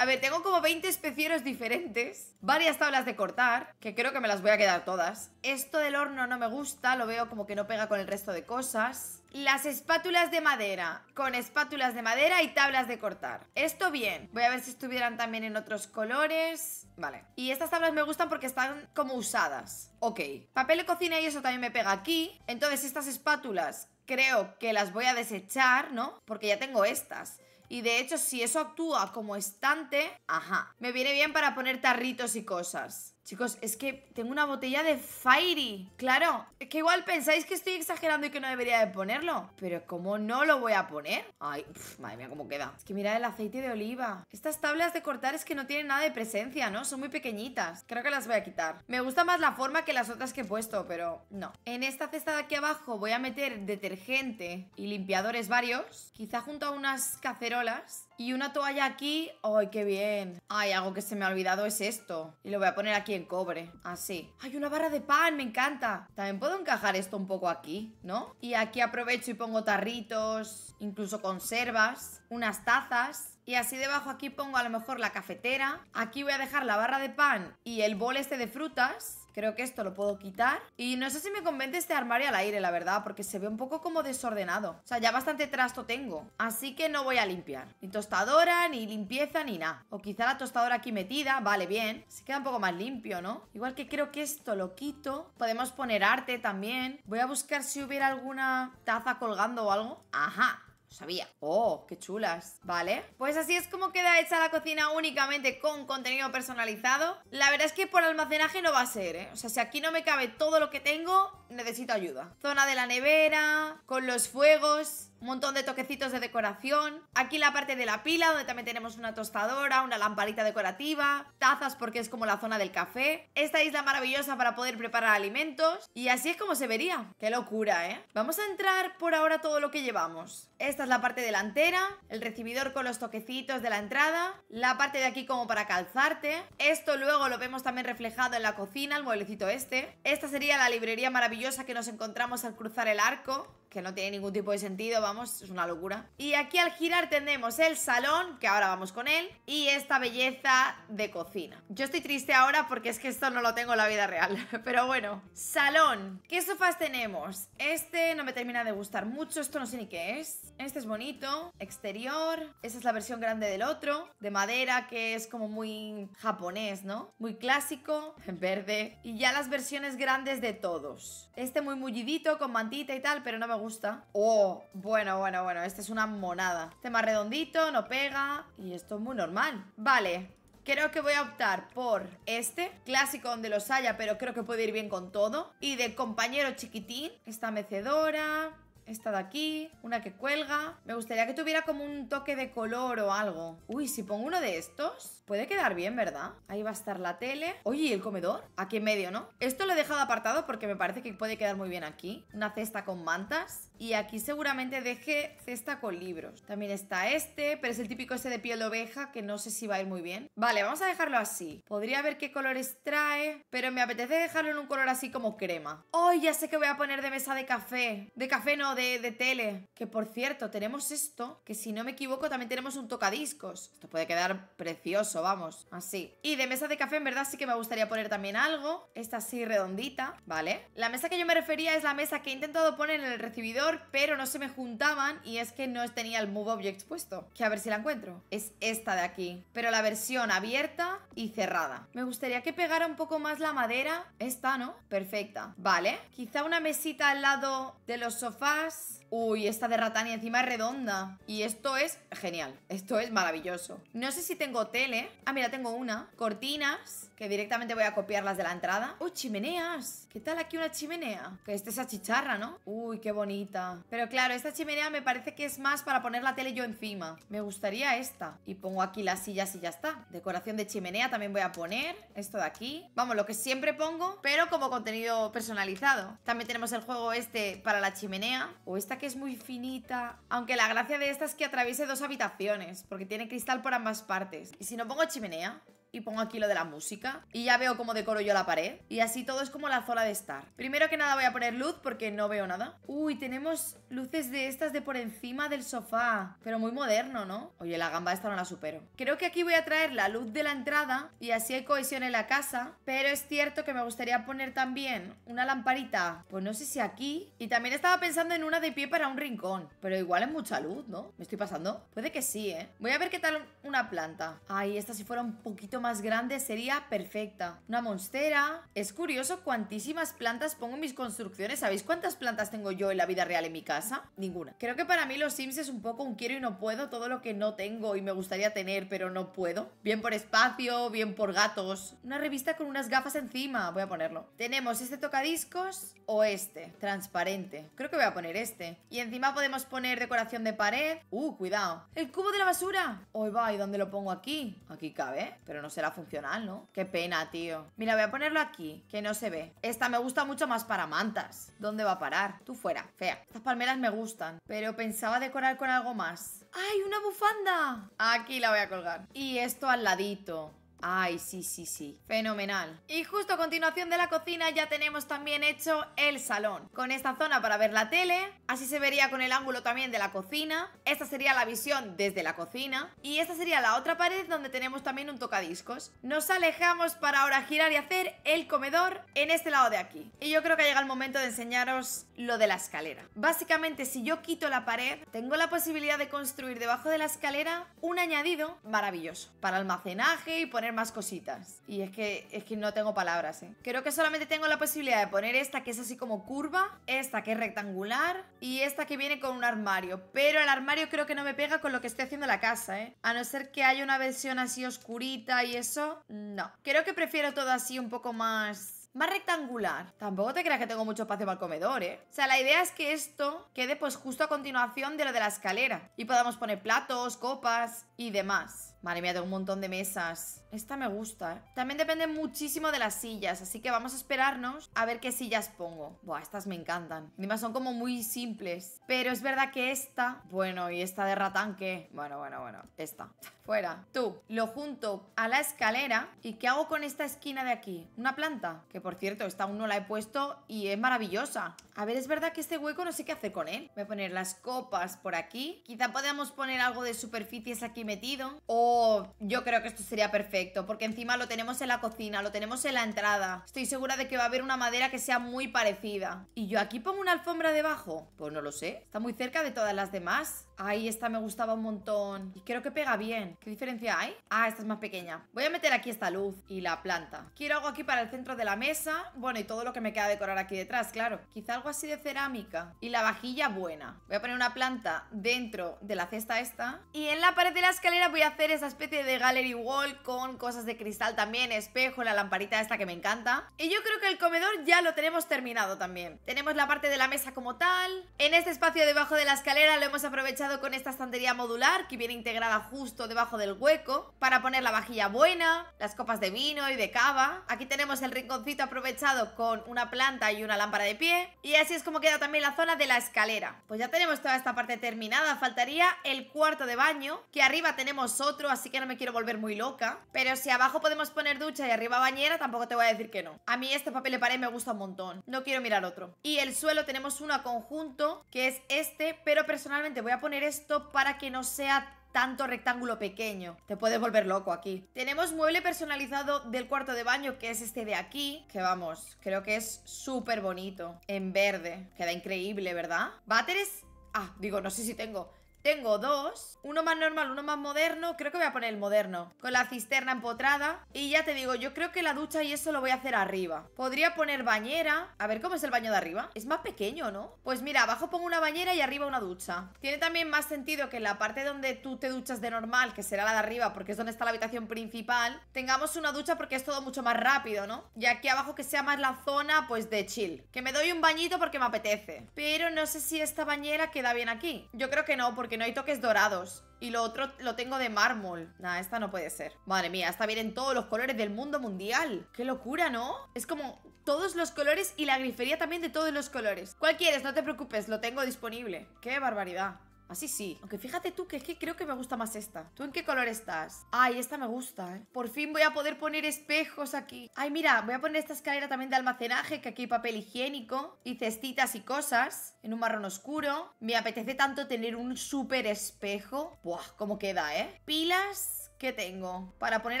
A ver, tengo como 20 especieros diferentes, varias tablas de cortar, que creo que me las voy a quedar todas. Esto del horno no me gusta, lo veo como que no pega con el resto de cosas. Las espátulas de madera, con espátulas de madera y tablas de cortar. Esto bien. Voy a ver si estuvieran también en otros colores. Vale. Y estas tablas me gustan porque están como usadas. Ok. Papel de cocina y eso también me pega aquí. Entonces estas espátulas creo que las voy a desechar, ¿no? Porque ya tengo estas. Y de hecho, si eso actúa como estante, ajá, me viene bien para poner tarritos y cosas. Chicos, es que tengo una botella de Fairy. Claro, es que igual pensáis que estoy exagerando y que no debería de ponerlo. Pero ¿cómo no lo voy a poner? Ay, madre mía, cómo queda. Es que mirad el aceite de oliva. Estas tablas de cortar es que no tienen nada de presencia, ¿no? Son muy pequeñitas. Creo que las voy a quitar. Me gusta más la forma que las otras que he puesto, pero no. En esta cesta de aquí abajo voy a meter detergente y limpiadores varios. Quizá junto a unas cacerolas y una toalla aquí. ¡Ay, qué bien! Ay, algo que se me ha olvidado es esto. Y lo voy a poner aquí en cobre. Así. Hay una barra de pan! ¡Me encanta! También puedo encajar esto un poco aquí, ¿no? Y aquí aprovecho y pongo tarritos, incluso conservas, unas tazas. Y así debajo aquí pongo a lo mejor la cafetera. Aquí voy a dejar la barra de pan y el bol este de frutas. Creo que esto lo puedo quitar Y no sé si me convence este armario al aire, la verdad Porque se ve un poco como desordenado O sea, ya bastante trasto tengo Así que no voy a limpiar Ni tostadora, ni limpieza, ni nada O quizá la tostadora aquí metida, vale, bien Se queda un poco más limpio, ¿no? Igual que creo que esto lo quito Podemos poner arte también Voy a buscar si hubiera alguna taza colgando o algo Ajá, sabía. ¡Oh, qué chulas! ¿Vale? Pues así es como queda hecha la cocina únicamente con contenido personalizado. La verdad es que por almacenaje no va a ser, ¿eh? O sea, si aquí no me cabe todo lo que tengo, necesito ayuda. Zona de la nevera, con los fuegos... Un montón de toquecitos de decoración. Aquí la parte de la pila, donde también tenemos una tostadora, una lamparita decorativa, tazas porque es como la zona del café. Esta isla maravillosa para poder preparar alimentos. Y así es como se vería. ¡Qué locura, eh! Vamos a entrar por ahora todo lo que llevamos. Esta es la parte delantera, el recibidor con los toquecitos de la entrada, la parte de aquí como para calzarte. Esto luego lo vemos también reflejado en la cocina, el mueblecito este. Esta sería la librería maravillosa que nos encontramos al cruzar el arco, que no tiene ningún tipo de sentido, vamos, es una locura. Y aquí al girar tenemos el salón, que ahora vamos con él, y esta belleza de cocina. Yo estoy triste ahora porque es que esto no lo tengo en la vida real, pero bueno. Salón, ¿qué sofás tenemos? Este no me termina de gustar mucho, esto no sé ni qué es. Este es bonito, exterior, esa es la versión grande del otro, de madera que es como muy japonés, ¿no? Muy clásico, en verde, y ya las versiones grandes de todos. Este muy mullidito, con mantita y tal, pero no me gusta. Oh, bueno. Bueno, bueno, bueno, esta es una monada Este más redondito, no pega Y esto es muy normal Vale, Creo que voy a optar por este, clásico donde los haya, pero creo que puede ir bien con todo. Y de compañero chiquitín, esta mecedora, esta de aquí, una que cuelga. Me gustaría que tuviera como un toque de color o algo. Uy, si pongo uno de estos, puede quedar bien, ¿verdad? Ahí va a estar la tele. Oye, el comedor? Aquí en medio, ¿no? Esto lo he dejado apartado porque me parece que puede quedar muy bien aquí. Una cesta con mantas. Y aquí seguramente deje cesta con libros. También está este, pero es el típico ese de piel de oveja que no sé si va a ir muy bien. Vale, vamos a dejarlo así. Podría ver qué colores trae, pero me apetece dejarlo en un color así como crema. ¡Ay, ya sé que voy a poner de mesa de café! De café no, de, tele. Que por cierto, tenemos esto, que si no me equivoco también tenemos un tocadiscos. Esto puede quedar precioso, vamos, así. Y de mesa de café en verdad sí que me gustaría poner también algo. Esta así redondita, ¿vale? La mesa que yo me refería es la mesa que he intentado poner en el recibidor, pero no se me juntaban y es que no tenía el Move object puesto. Que a ver si la encuentro. Es esta de aquí, pero la versión abierta y cerrada. Me gustaría que pegara un poco más la madera. Esta, ¿no? Perfecta. Vale. Quizá una mesita al lado de los sofás Yes. Uy, esta de Ratania encima es redonda. Y esto es genial. Esto es maravilloso. No sé si tengo tele. Ah, mira, tengo una. Cortinas, que directamente voy a copiar las de la entrada. Uy, ¡Oh, chimeneas. ¿Qué tal aquí una chimenea? Que esta es esa chicharra, ¿no? Uy, qué bonita. Pero claro, esta chimenea me parece que es más para poner la tele yo encima. Me gustaría esta. Y pongo aquí las sillas y ya está. Decoración de chimenea también voy a poner. Esto de aquí. Vamos, lo que siempre pongo, pero como contenido personalizado. También tenemos el juego este para la chimenea. O esta que es muy finita. Aunque la gracia de esta es que atraviese dos habitaciones, porque tiene cristal por ambas partes. Y si no pongo chimenea, y pongo aquí lo de la música y ya veo cómo decoro yo la pared y así todo es como la zona de estar. Primero que nada voy a poner luz porque no veo nada. Uy, tenemos luces de estas de por encima del sofá, pero muy moderno, ¿no? Oye, la gamba esta no la supero. Creo que aquí voy a traer la luz de la entrada y así hay cohesión en la casa, pero es cierto que me gustaría poner también una lamparita, pues no sé si aquí y también estaba pensando en una de pie para un rincón, pero igual es mucha luz, ¿no? ¿Me estoy pasando? Puede que sí, ¿eh? Voy a ver qué tal una planta. Ay, esta si fuera un poquito más grande sería perfecta. Una monstera. Es curioso cuantísimas plantas pongo en mis construcciones. ¿Sabéis cuántas plantas tengo yo en la vida real en mi casa? Ninguna. Creo que para mí los Sims es un poco un quiero y no puedo. Todo lo que no tengo y me gustaría tener, pero no puedo. Bien por espacio, bien por gatos. Una revista con unas gafas encima. Voy a ponerlo. Tenemos este tocadiscos o este. Transparente. Creo que voy a poner este. Y encima podemos poner decoración de pared. Uh, cuidado. El cubo de la basura. Hoy va, ¿y dónde lo pongo aquí? Aquí cabe, pero no será funcional, ¿no? Qué pena, tío. Mira, voy a ponerlo aquí, que no se ve. Esta me gusta mucho más para mantas. ¿Dónde va a parar? Tú fuera, fea. Estas palmeras me gustan, pero pensaba decorar con algo más. ¡Ay, una bufanda! Aquí la voy a colgar. Y esto al ladito. Ay, sí, sí, sí. Fenomenal. Y justo a continuación de la cocina ya tenemos también hecho el salón. Con esta zona para ver la tele. Así se vería con el ángulo también de la cocina. Esta sería la visión desde la cocina. Y esta sería la otra pared donde tenemos también un tocadiscos. Nos alejamos para ahora girar y hacer el comedor en este lado de aquí. Y yo creo que llega el momento de enseñaros lo de la escalera. Básicamente, si yo quito la pared, tengo la posibilidad de construir debajo de la escalera un añadido maravilloso. Para almacenaje y poner más cositas. Y es que, es que no tengo palabras, ¿eh? Creo que solamente tengo la posibilidad de poner esta que es así como curva, esta que es rectangular y esta que viene con un armario. Pero el armario creo que no me pega con lo que estoy haciendo la casa, ¿eh? A no ser que haya una versión así oscurita y eso, no. Creo que prefiero todo así un poco más más rectangular. Tampoco te creas que tengo mucho espacio para el comedor, ¿eh? O sea, la idea es que esto quede pues justo a continuación de lo de la escalera y podamos poner platos, copas y demás. Madre mía, tengo un montón de mesas. Esta me gusta, ¿eh? También depende muchísimo de las sillas, así que vamos a esperarnos a ver qué sillas pongo. Buah, estas me encantan. Además son como muy simples. Pero es verdad que esta... Bueno, y esta de ratán, ¿qué? Bueno, bueno, bueno. Esta. Fuera. Tú, lo junto a la escalera. ¿Y qué hago con esta esquina de aquí? Una planta. Que por cierto, esta aún no la he puesto y es maravillosa. A ver, es verdad que este hueco no sé qué hacer con él. Voy a poner las copas por aquí. Quizá podamos poner algo de superficies aquí metido. O yo creo que esto sería perfecto Porque encima lo tenemos en la cocina, lo tenemos en la entrada Estoy segura de que va a haber una madera que sea muy parecida ¿Y yo aquí pongo una alfombra debajo? Pues no lo sé, está muy cerca de todas las demás Ay, esta me gustaba un montón Y creo que pega bien ¿Qué diferencia hay? Ah, esta es más pequeña Voy a meter aquí esta luz y la planta Quiero algo aquí para el centro de la mesa Bueno, y todo lo que me queda decorar aquí detrás, claro Quizá algo así de cerámica Y la vajilla buena Voy a poner una planta dentro de la cesta esta Y en la pared de la escalera voy a hacer esa especie de gallery wall con cosas de cristal también, espejo, la lamparita esta que me encanta. Y yo creo que el comedor ya lo tenemos terminado también. Tenemos la parte de la mesa como tal. En este espacio debajo de la escalera lo hemos aprovechado con esta estantería modular que viene integrada justo debajo del hueco para poner la vajilla buena, las copas de vino y de cava. Aquí tenemos el rinconcito aprovechado con una planta y una lámpara de pie. Y así es como queda también la zona de la escalera. Pues ya tenemos toda esta parte terminada. Faltaría el cuarto de baño, que arriba tenemos otro así que no me quiero volver muy loca. Pero si abajo podemos poner ducha y arriba bañera, tampoco te voy a decir que no. A mí este papel de pared me gusta un montón. No quiero mirar otro. Y el suelo tenemos uno a conjunto, que es este, pero personalmente voy a poner esto para que no sea tanto rectángulo pequeño. Te puedes volver loco aquí. Tenemos mueble personalizado del cuarto de baño, que es este de aquí, que vamos, creo que es súper bonito, en verde. Queda increíble, ¿verdad? Báteres Ah, digo, no sé si tengo. Tengo dos Uno más normal, uno más moderno Creo que voy a poner el moderno Con la cisterna empotrada Y ya te digo, yo creo que la ducha y eso lo voy a hacer arriba Podría poner bañera A ver cómo es el baño de arriba Es más pequeño, ¿no? Pues mira, abajo pongo una bañera y arriba una ducha Tiene también más sentido que en la parte donde tú te duchas de normal Que será la de arriba porque es donde está la habitación principal Tengamos una ducha porque es todo mucho más rápido, ¿no? Y aquí abajo que sea más la zona pues de chill Que me doy un bañito porque me apetece Pero no sé si esta bañera queda bien aquí Yo creo que no porque no hay toques dorados. Y lo otro lo tengo de mármol. Nah, esta no puede ser. Madre mía, esta bien en todos los colores del mundo mundial. Qué locura, ¿no? Es como todos los colores y la grifería también de todos los colores. ¿Cuál quieres? No te preocupes, lo tengo disponible. Qué barbaridad. Así sí. Aunque fíjate tú que es que creo que me gusta más esta. ¿Tú en qué color estás? Ay, esta me gusta, ¿eh? Por fin voy a poder poner espejos aquí. Ay, mira, voy a poner esta escalera también de almacenaje, que aquí hay papel higiénico y cestitas y cosas en un marrón oscuro. Me apetece tanto tener un súper espejo. Buah, cómo queda, ¿eh? Pilas ¿Qué tengo? Para poner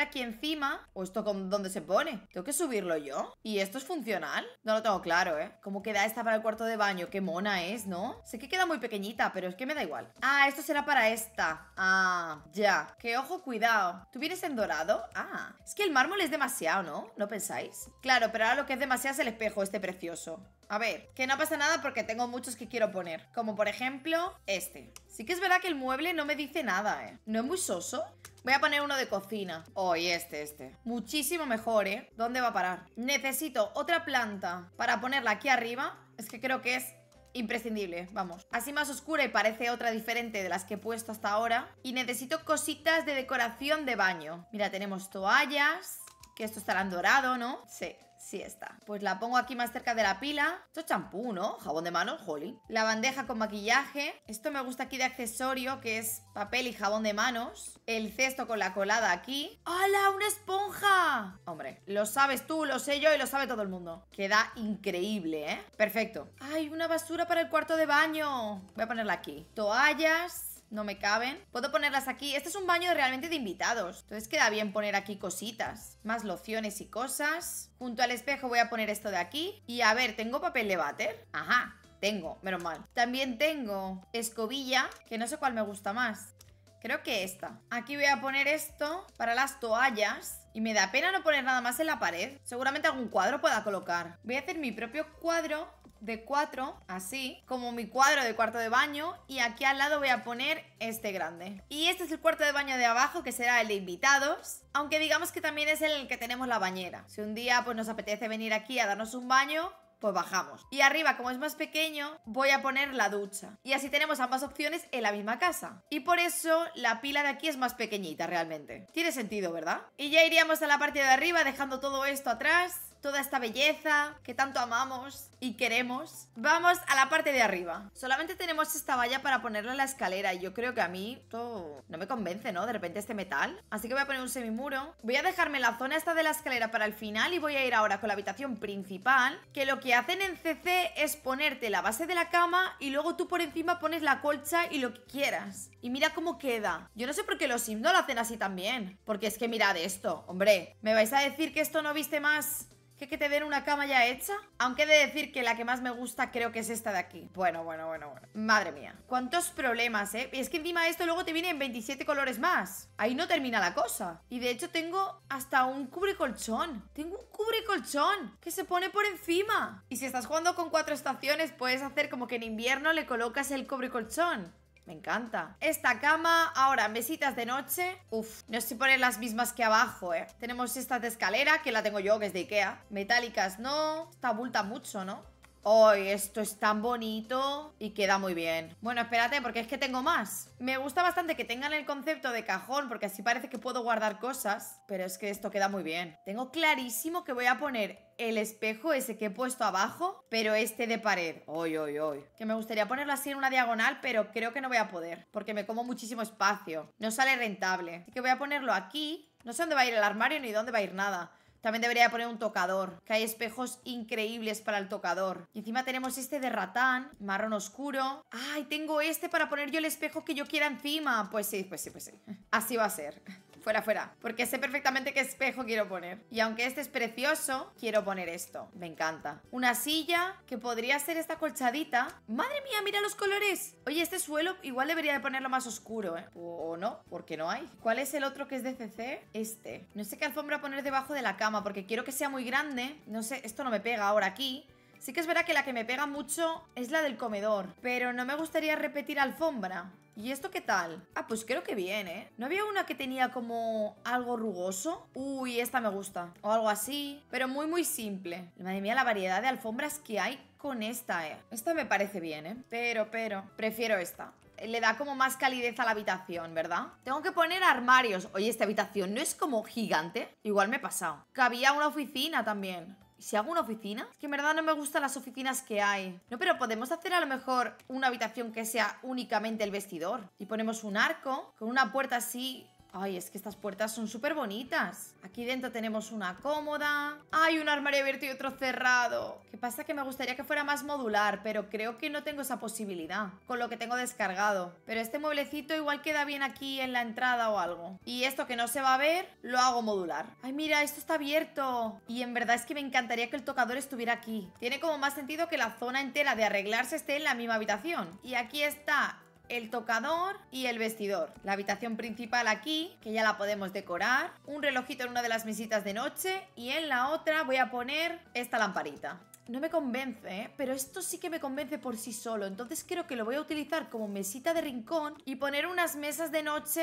aquí encima ¿O esto con dónde se pone? ¿Tengo que subirlo yo? ¿Y esto es funcional? No lo tengo claro, ¿eh? ¿Cómo queda esta para el cuarto de baño? Qué mona es, ¿no? Sé que queda muy pequeñita, pero es que me da igual Ah, esto será para esta Ah, ya Que ojo, cuidado ¿Tú vienes en dorado? Ah Es que el mármol es demasiado, ¿no? ¿No pensáis? Claro, pero ahora lo que es demasiado es el espejo este precioso a ver, que no pasa nada porque tengo muchos que quiero poner Como por ejemplo, este Sí que es verdad que el mueble no me dice nada, ¿eh? ¿No es muy soso? Voy a poner uno de cocina. Oh, y este, este. Muchísimo mejor, ¿eh? ¿Dónde va a parar? Necesito otra planta para ponerla aquí arriba. Es que creo que es imprescindible, vamos. Así más oscura y parece otra diferente de las que he puesto hasta ahora. Y necesito cositas de decoración de baño. Mira, tenemos toallas, que esto estará en dorado, ¿no? Sí. Sí está. Pues la pongo aquí más cerca de la pila. Esto es champú, ¿no? Jabón de manos, jolín. La bandeja con maquillaje. Esto me gusta aquí de accesorio, que es papel y jabón de manos. El cesto con la colada aquí. ¡Hala! ¡Una esponja! Hombre, lo sabes tú, lo sé yo y lo sabe todo el mundo. Queda increíble, ¿eh? Perfecto. ¡Ay, una basura para el cuarto de baño! Voy a ponerla aquí. Toallas no me caben. Puedo ponerlas aquí. Este es un baño realmente de invitados. Entonces queda bien poner aquí cositas. Más lociones y cosas. Junto al espejo voy a poner esto de aquí. Y a ver, ¿tengo papel de váter? Ajá, tengo, menos mal. También tengo escobilla, que no sé cuál me gusta más. Creo que esta. Aquí voy a poner esto para las toallas. Y me da pena no poner nada más en la pared. Seguramente algún cuadro pueda colocar. Voy a hacer mi propio cuadro de cuatro, así, como mi cuadro de cuarto de baño y aquí al lado voy a poner este grande. Y este es el cuarto de baño de abajo que será el de invitados, aunque digamos que también es el que tenemos la bañera. Si un día pues nos apetece venir aquí a darnos un baño, pues bajamos. Y arriba, como es más pequeño, voy a poner la ducha. Y así tenemos ambas opciones en la misma casa. Y por eso la pila de aquí es más pequeñita realmente. Tiene sentido, ¿verdad? Y ya iríamos a la parte de arriba dejando todo esto atrás toda esta belleza que tanto amamos y queremos. Vamos a la parte de arriba. Solamente tenemos esta valla para ponerla en la escalera y yo creo que a mí esto no me convence, ¿no? De repente este metal. Así que voy a poner un semimuro. Voy a dejarme la zona esta de la escalera para el final y voy a ir ahora con la habitación principal, que lo que hacen en CC es ponerte la base de la cama y luego tú por encima pones la colcha y lo que quieras. Y mira cómo queda. Yo no sé por qué los Sims no lo hacen así también. Porque es que mirad esto, hombre. Me vais a decir que esto no viste más ¿Que, te den una cama ya hecha? Aunque he de decir que la que más me gusta creo que es esta de aquí. Bueno, bueno, bueno, bueno. Madre mía. Cuántos problemas, ¿eh? Es que encima esto luego te viene en 27 colores más. Ahí no termina la cosa. Y de hecho tengo hasta un cubre colchón. Tengo un cubre colchón que se pone por encima. Y si estás jugando con cuatro estaciones, puedes hacer como que en invierno le colocas el cubre colchón. Me encanta. Esta cama, ahora mesitas de noche. Uf, no sé poner las mismas que abajo, eh. Tenemos estas de escalera, que la tengo yo, que es de Ikea. Metálicas no. Esta abulta mucho, ¿no? ¡Ay, esto es tan bonito! Y queda muy bien. Bueno, espérate, porque es que tengo más. Me gusta bastante que tengan el concepto de cajón, porque así parece que puedo guardar cosas. Pero es que esto queda muy bien. Tengo clarísimo que voy a poner el espejo ese que he puesto abajo, pero este de pared. ¡Ay, ay, ay! Que me gustaría ponerlo así en una diagonal, pero creo que no voy a poder, porque me como muchísimo espacio. No sale rentable. Así que voy a ponerlo aquí. No sé dónde va a ir el armario ni dónde va a ir nada. También debería poner un tocador, que hay espejos increíbles para el tocador. Y encima tenemos este de ratán, marrón oscuro. ¡Ay, tengo este para poner yo el espejo que yo quiera encima! Pues sí, pues sí, pues sí. Así va a ser. Fuera, fuera. Porque sé perfectamente qué espejo quiero poner. Y aunque este es precioso, quiero poner esto. Me encanta. Una silla que podría ser esta colchadita. ¡Madre mía, mira los colores! Oye, este suelo igual debería de ponerlo más oscuro, ¿eh? O, no, porque no hay. ¿Cuál es el otro que es de CC? Este. No sé qué alfombra poner debajo de la cama porque quiero que sea muy grande. No sé, esto no me pega ahora aquí. Sí que es verdad que la que me pega mucho es la del comedor, pero no me gustaría repetir alfombra. ¿Y esto qué tal? Ah, pues creo que bien, ¿eh? ¿No había una que tenía como algo rugoso? Uy, esta me gusta. O algo así. Pero muy, muy simple. Madre mía, la variedad de alfombras que hay con esta, ¿eh? Esta me parece bien, ¿eh? Pero, pero... Prefiero esta le da como más calidez a la habitación, ¿verdad? Tengo que poner armarios. Oye, esta habitación no es como gigante. Igual me he pasado. Cabía una oficina también. ¿Y si hago una oficina? Es que en verdad no me gustan las oficinas que hay. No, pero podemos hacer a lo mejor una habitación que sea únicamente el vestidor. Y ponemos un arco con una puerta así Ay, es que estas puertas son súper bonitas. Aquí dentro tenemos una cómoda. Hay un armario abierto y otro cerrado. ¿Qué pasa que me gustaría que fuera más modular, pero creo que no tengo esa posibilidad con lo que tengo descargado. Pero este mueblecito igual queda bien aquí en la entrada o algo. Y esto que no se va a ver, lo hago modular. Ay, mira, esto está abierto. Y en verdad es que me encantaría que el tocador estuviera aquí. Tiene como más sentido que la zona entera de arreglarse esté en la misma habitación. Y aquí está el tocador y el vestidor. La habitación principal aquí, que ya la podemos decorar. Un relojito en una de las mesitas de noche y en la otra voy a poner esta lamparita. No me convence, ¿eh? pero esto sí que me convence por sí solo. Entonces creo que lo voy a utilizar como mesita de rincón y poner unas mesas de noche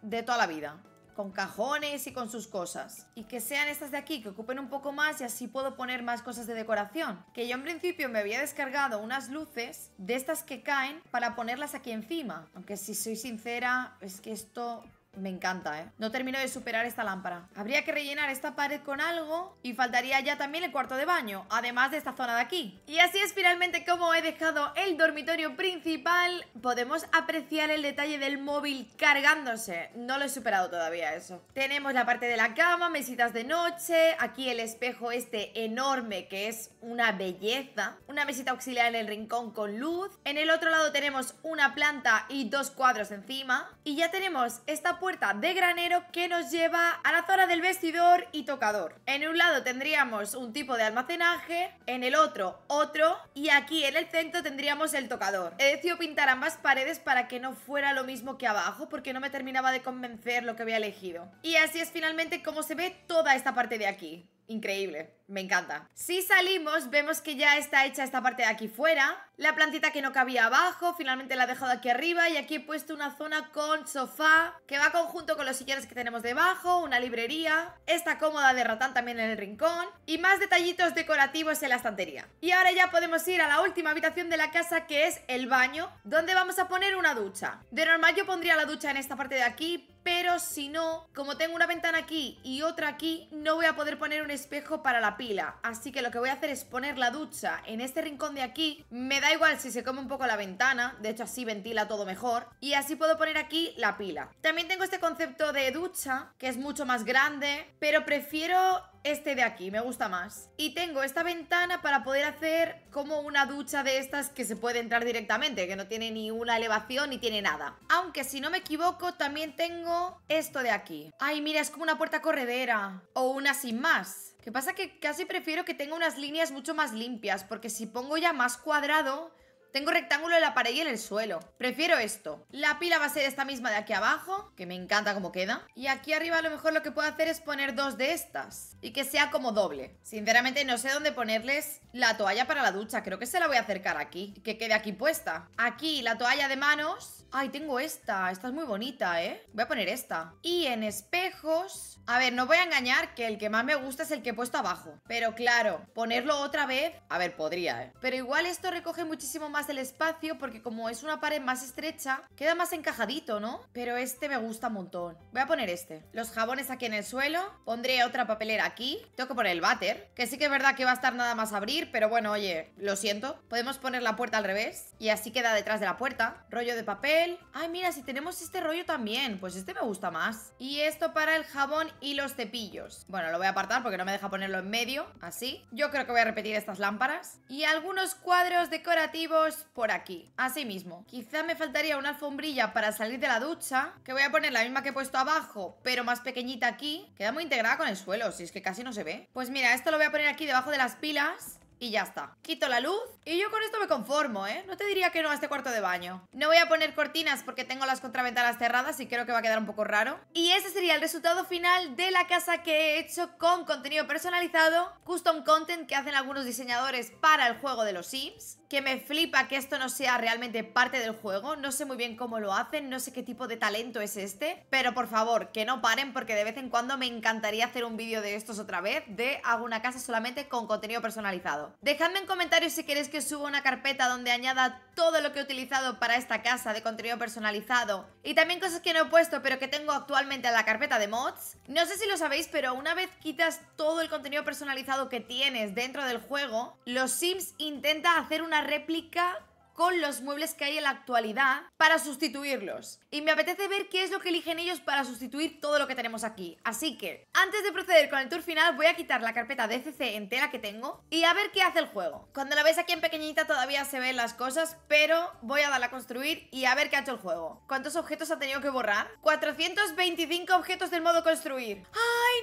de toda la vida con cajones y con sus cosas. Y que sean estas de aquí, que ocupen un poco más y así puedo poner más cosas de decoración. Que yo en principio me había descargado unas luces de estas que caen para ponerlas aquí encima. Aunque si soy sincera, es que esto me encanta, ¿eh? No termino de superar esta lámpara. Habría que rellenar esta pared con algo y faltaría ya también el cuarto de baño, además de esta zona de aquí. Y así es finalmente como he dejado el dormitorio principal. Podemos apreciar el detalle del móvil cargándose. No lo he superado todavía eso. Tenemos la parte de la cama, mesitas de noche, aquí el espejo este enorme que es una belleza, una mesita auxiliar en el rincón con luz. En el otro lado tenemos una planta y dos cuadros encima. Y ya tenemos esta puerta puerta de granero que nos lleva a la zona del vestidor y tocador. En un lado tendríamos un tipo de almacenaje, en el otro otro y aquí en el centro tendríamos el tocador. He decidido pintar ambas paredes para que no fuera lo mismo que abajo porque no me terminaba de convencer lo que había elegido. Y así es finalmente como se ve toda esta parte de aquí. Increíble, me encanta. Si salimos, vemos que ya está hecha esta parte de aquí fuera. La plantita que no cabía abajo, finalmente la he dejado aquí arriba. Y aquí he puesto una zona con sofá, que va conjunto con los sillones que tenemos debajo, una librería. Esta cómoda de ratán también en el rincón. Y más detallitos decorativos en la estantería. Y ahora ya podemos ir a la última habitación de la casa, que es el baño, donde vamos a poner una ducha. De normal yo pondría la ducha en esta parte de aquí, pero si no, como tengo una ventana aquí y otra aquí, no voy a poder poner un espejo para la pila. Así que lo que voy a hacer es poner la ducha en este rincón de aquí. Me da igual si se come un poco la ventana, de hecho así ventila todo mejor. Y así puedo poner aquí la pila. También tengo este concepto de ducha, que es mucho más grande, pero prefiero este de aquí, me gusta más. Y tengo esta ventana para poder hacer como una ducha de estas que se puede entrar directamente, que no tiene ni una elevación ni tiene nada. Aunque si no me equivoco, también tengo esto de aquí. Ay, mira, es como una puerta corredera o una sin más. Que pasa que casi prefiero que tenga unas líneas mucho más limpias, porque si pongo ya más cuadrado tengo rectángulo en la pared y en el suelo. Prefiero esto. La pila va a ser esta misma de aquí abajo, que me encanta cómo queda. Y aquí arriba a lo mejor lo que puedo hacer es poner dos de estas y que sea como doble. Sinceramente no sé dónde ponerles la toalla para la ducha. Creo que se la voy a acercar aquí, que quede aquí puesta. Aquí la toalla de manos. Ay, tengo esta. Esta es muy bonita, ¿eh? Voy a poner esta. Y en espejos... A ver, no voy a engañar que el que más me gusta es el que he puesto abajo. Pero claro, ponerlo otra vez... A ver, podría, ¿eh? Pero igual esto recoge muchísimo más el espacio porque como es una pared más estrecha, queda más encajadito, ¿no? Pero este me gusta un montón. Voy a poner este. Los jabones aquí en el suelo. Pondré otra papelera aquí. Tengo que poner el váter, que sí que es verdad que va a estar nada más abrir, pero bueno, oye, lo siento. Podemos poner la puerta al revés y así queda detrás de la puerta. Rollo de papel. Ay, mira, si tenemos este rollo también, pues este me gusta más. Y esto para el jabón y los cepillos. Bueno, lo voy a apartar porque no me deja ponerlo en medio, así. Yo creo que voy a repetir estas lámparas. Y algunos cuadros decorativos por aquí. Así mismo. Quizá me faltaría una alfombrilla para salir de la ducha, que voy a poner la misma que he puesto abajo, pero más pequeñita aquí. Queda muy integrada con el suelo, si es que casi no se ve. Pues mira, esto lo voy a poner aquí debajo de las pilas y ya está. Quito la luz y yo con esto me conformo, ¿eh? No te diría que no a este cuarto de baño. No voy a poner cortinas porque tengo las contraventanas cerradas y creo que va a quedar un poco raro. Y ese sería el resultado final de la casa que he hecho con contenido personalizado, custom content que hacen algunos diseñadores para el juego de los Sims, que me flipa que esto no sea realmente parte del juego, no sé muy bien cómo lo hacen, no sé qué tipo de talento es este, pero por favor, que no paren porque de vez en cuando me encantaría hacer un vídeo de estos otra vez, de hago una casa solamente con contenido personalizado. Dejadme en comentarios si queréis que suba una carpeta donde añada todo lo que he utilizado para esta casa de contenido personalizado y también cosas que no he puesto pero que tengo actualmente en la carpeta de mods. No sé si lo sabéis, pero una vez quitas todo el contenido personalizado que tienes dentro del juego, los Sims intenta hacer una réplica con los muebles que hay en la actualidad para sustituirlos. Y me apetece ver qué es lo que eligen ellos para sustituir todo lo que tenemos aquí. Así que, antes de proceder con el tour final, voy a quitar la carpeta DCC entera que tengo y a ver qué hace el juego. Cuando la veis aquí en pequeñita todavía se ven las cosas, pero voy a darla a construir y a ver qué ha hecho el juego. ¿Cuántos objetos ha tenido que borrar? 425 objetos del modo construir. ¡Ay,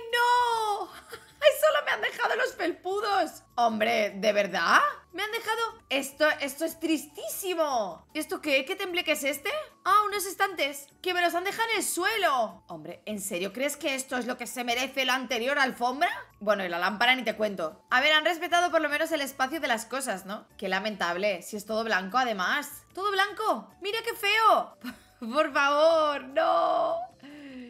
no! solo me han dejado los pelpudos! Hombre, ¿de verdad? ¿Me han dejado? Esto, esto es tristísimo. ¿Esto qué? ¿Qué tembleque es este? Ah, unos estantes que me los han dejado en el suelo. Hombre, ¿en serio crees que esto es lo que se merece la anterior alfombra? Bueno, y la lámpara ni te cuento. A ver, han respetado por lo menos el espacio de las cosas, ¿no? Qué lamentable, si es todo blanco además. ¡Todo blanco! ¡Mira qué feo! por favor, no.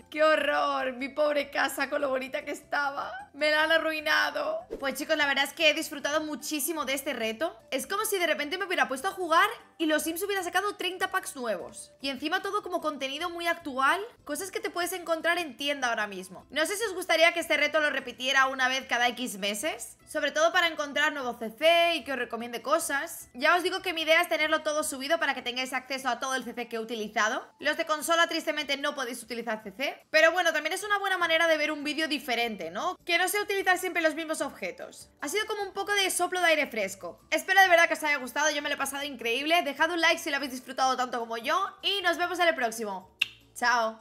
¡Qué horror! Mi pobre casa con lo bonita que estaba. Me la han arruinado. Pues chicos, la verdad es que he disfrutado muchísimo de este reto. Es como si de repente me hubiera puesto a jugar y los Sims hubiera sacado 30 packs nuevos. Y encima todo como contenido muy actual, cosas que te puedes encontrar en tienda ahora mismo. No sé si os gustaría que este reto lo repitiera una vez cada X meses, sobre todo para encontrar nuevo CC y que os recomiende cosas. Ya os digo que mi idea es tenerlo todo subido para que tengáis acceso a todo el CC que he utilizado. Los de consola tristemente no podéis utilizar CC, pero bueno, también es una buena manera de ver un vídeo diferente, ¿no? no no sé utilizar siempre los mismos objetos. Ha sido como un poco de soplo de aire fresco. Espero de verdad que os haya gustado, yo me lo he pasado increíble. Dejad un like si lo habéis disfrutado tanto como yo y nos vemos en el próximo. ¡Chao!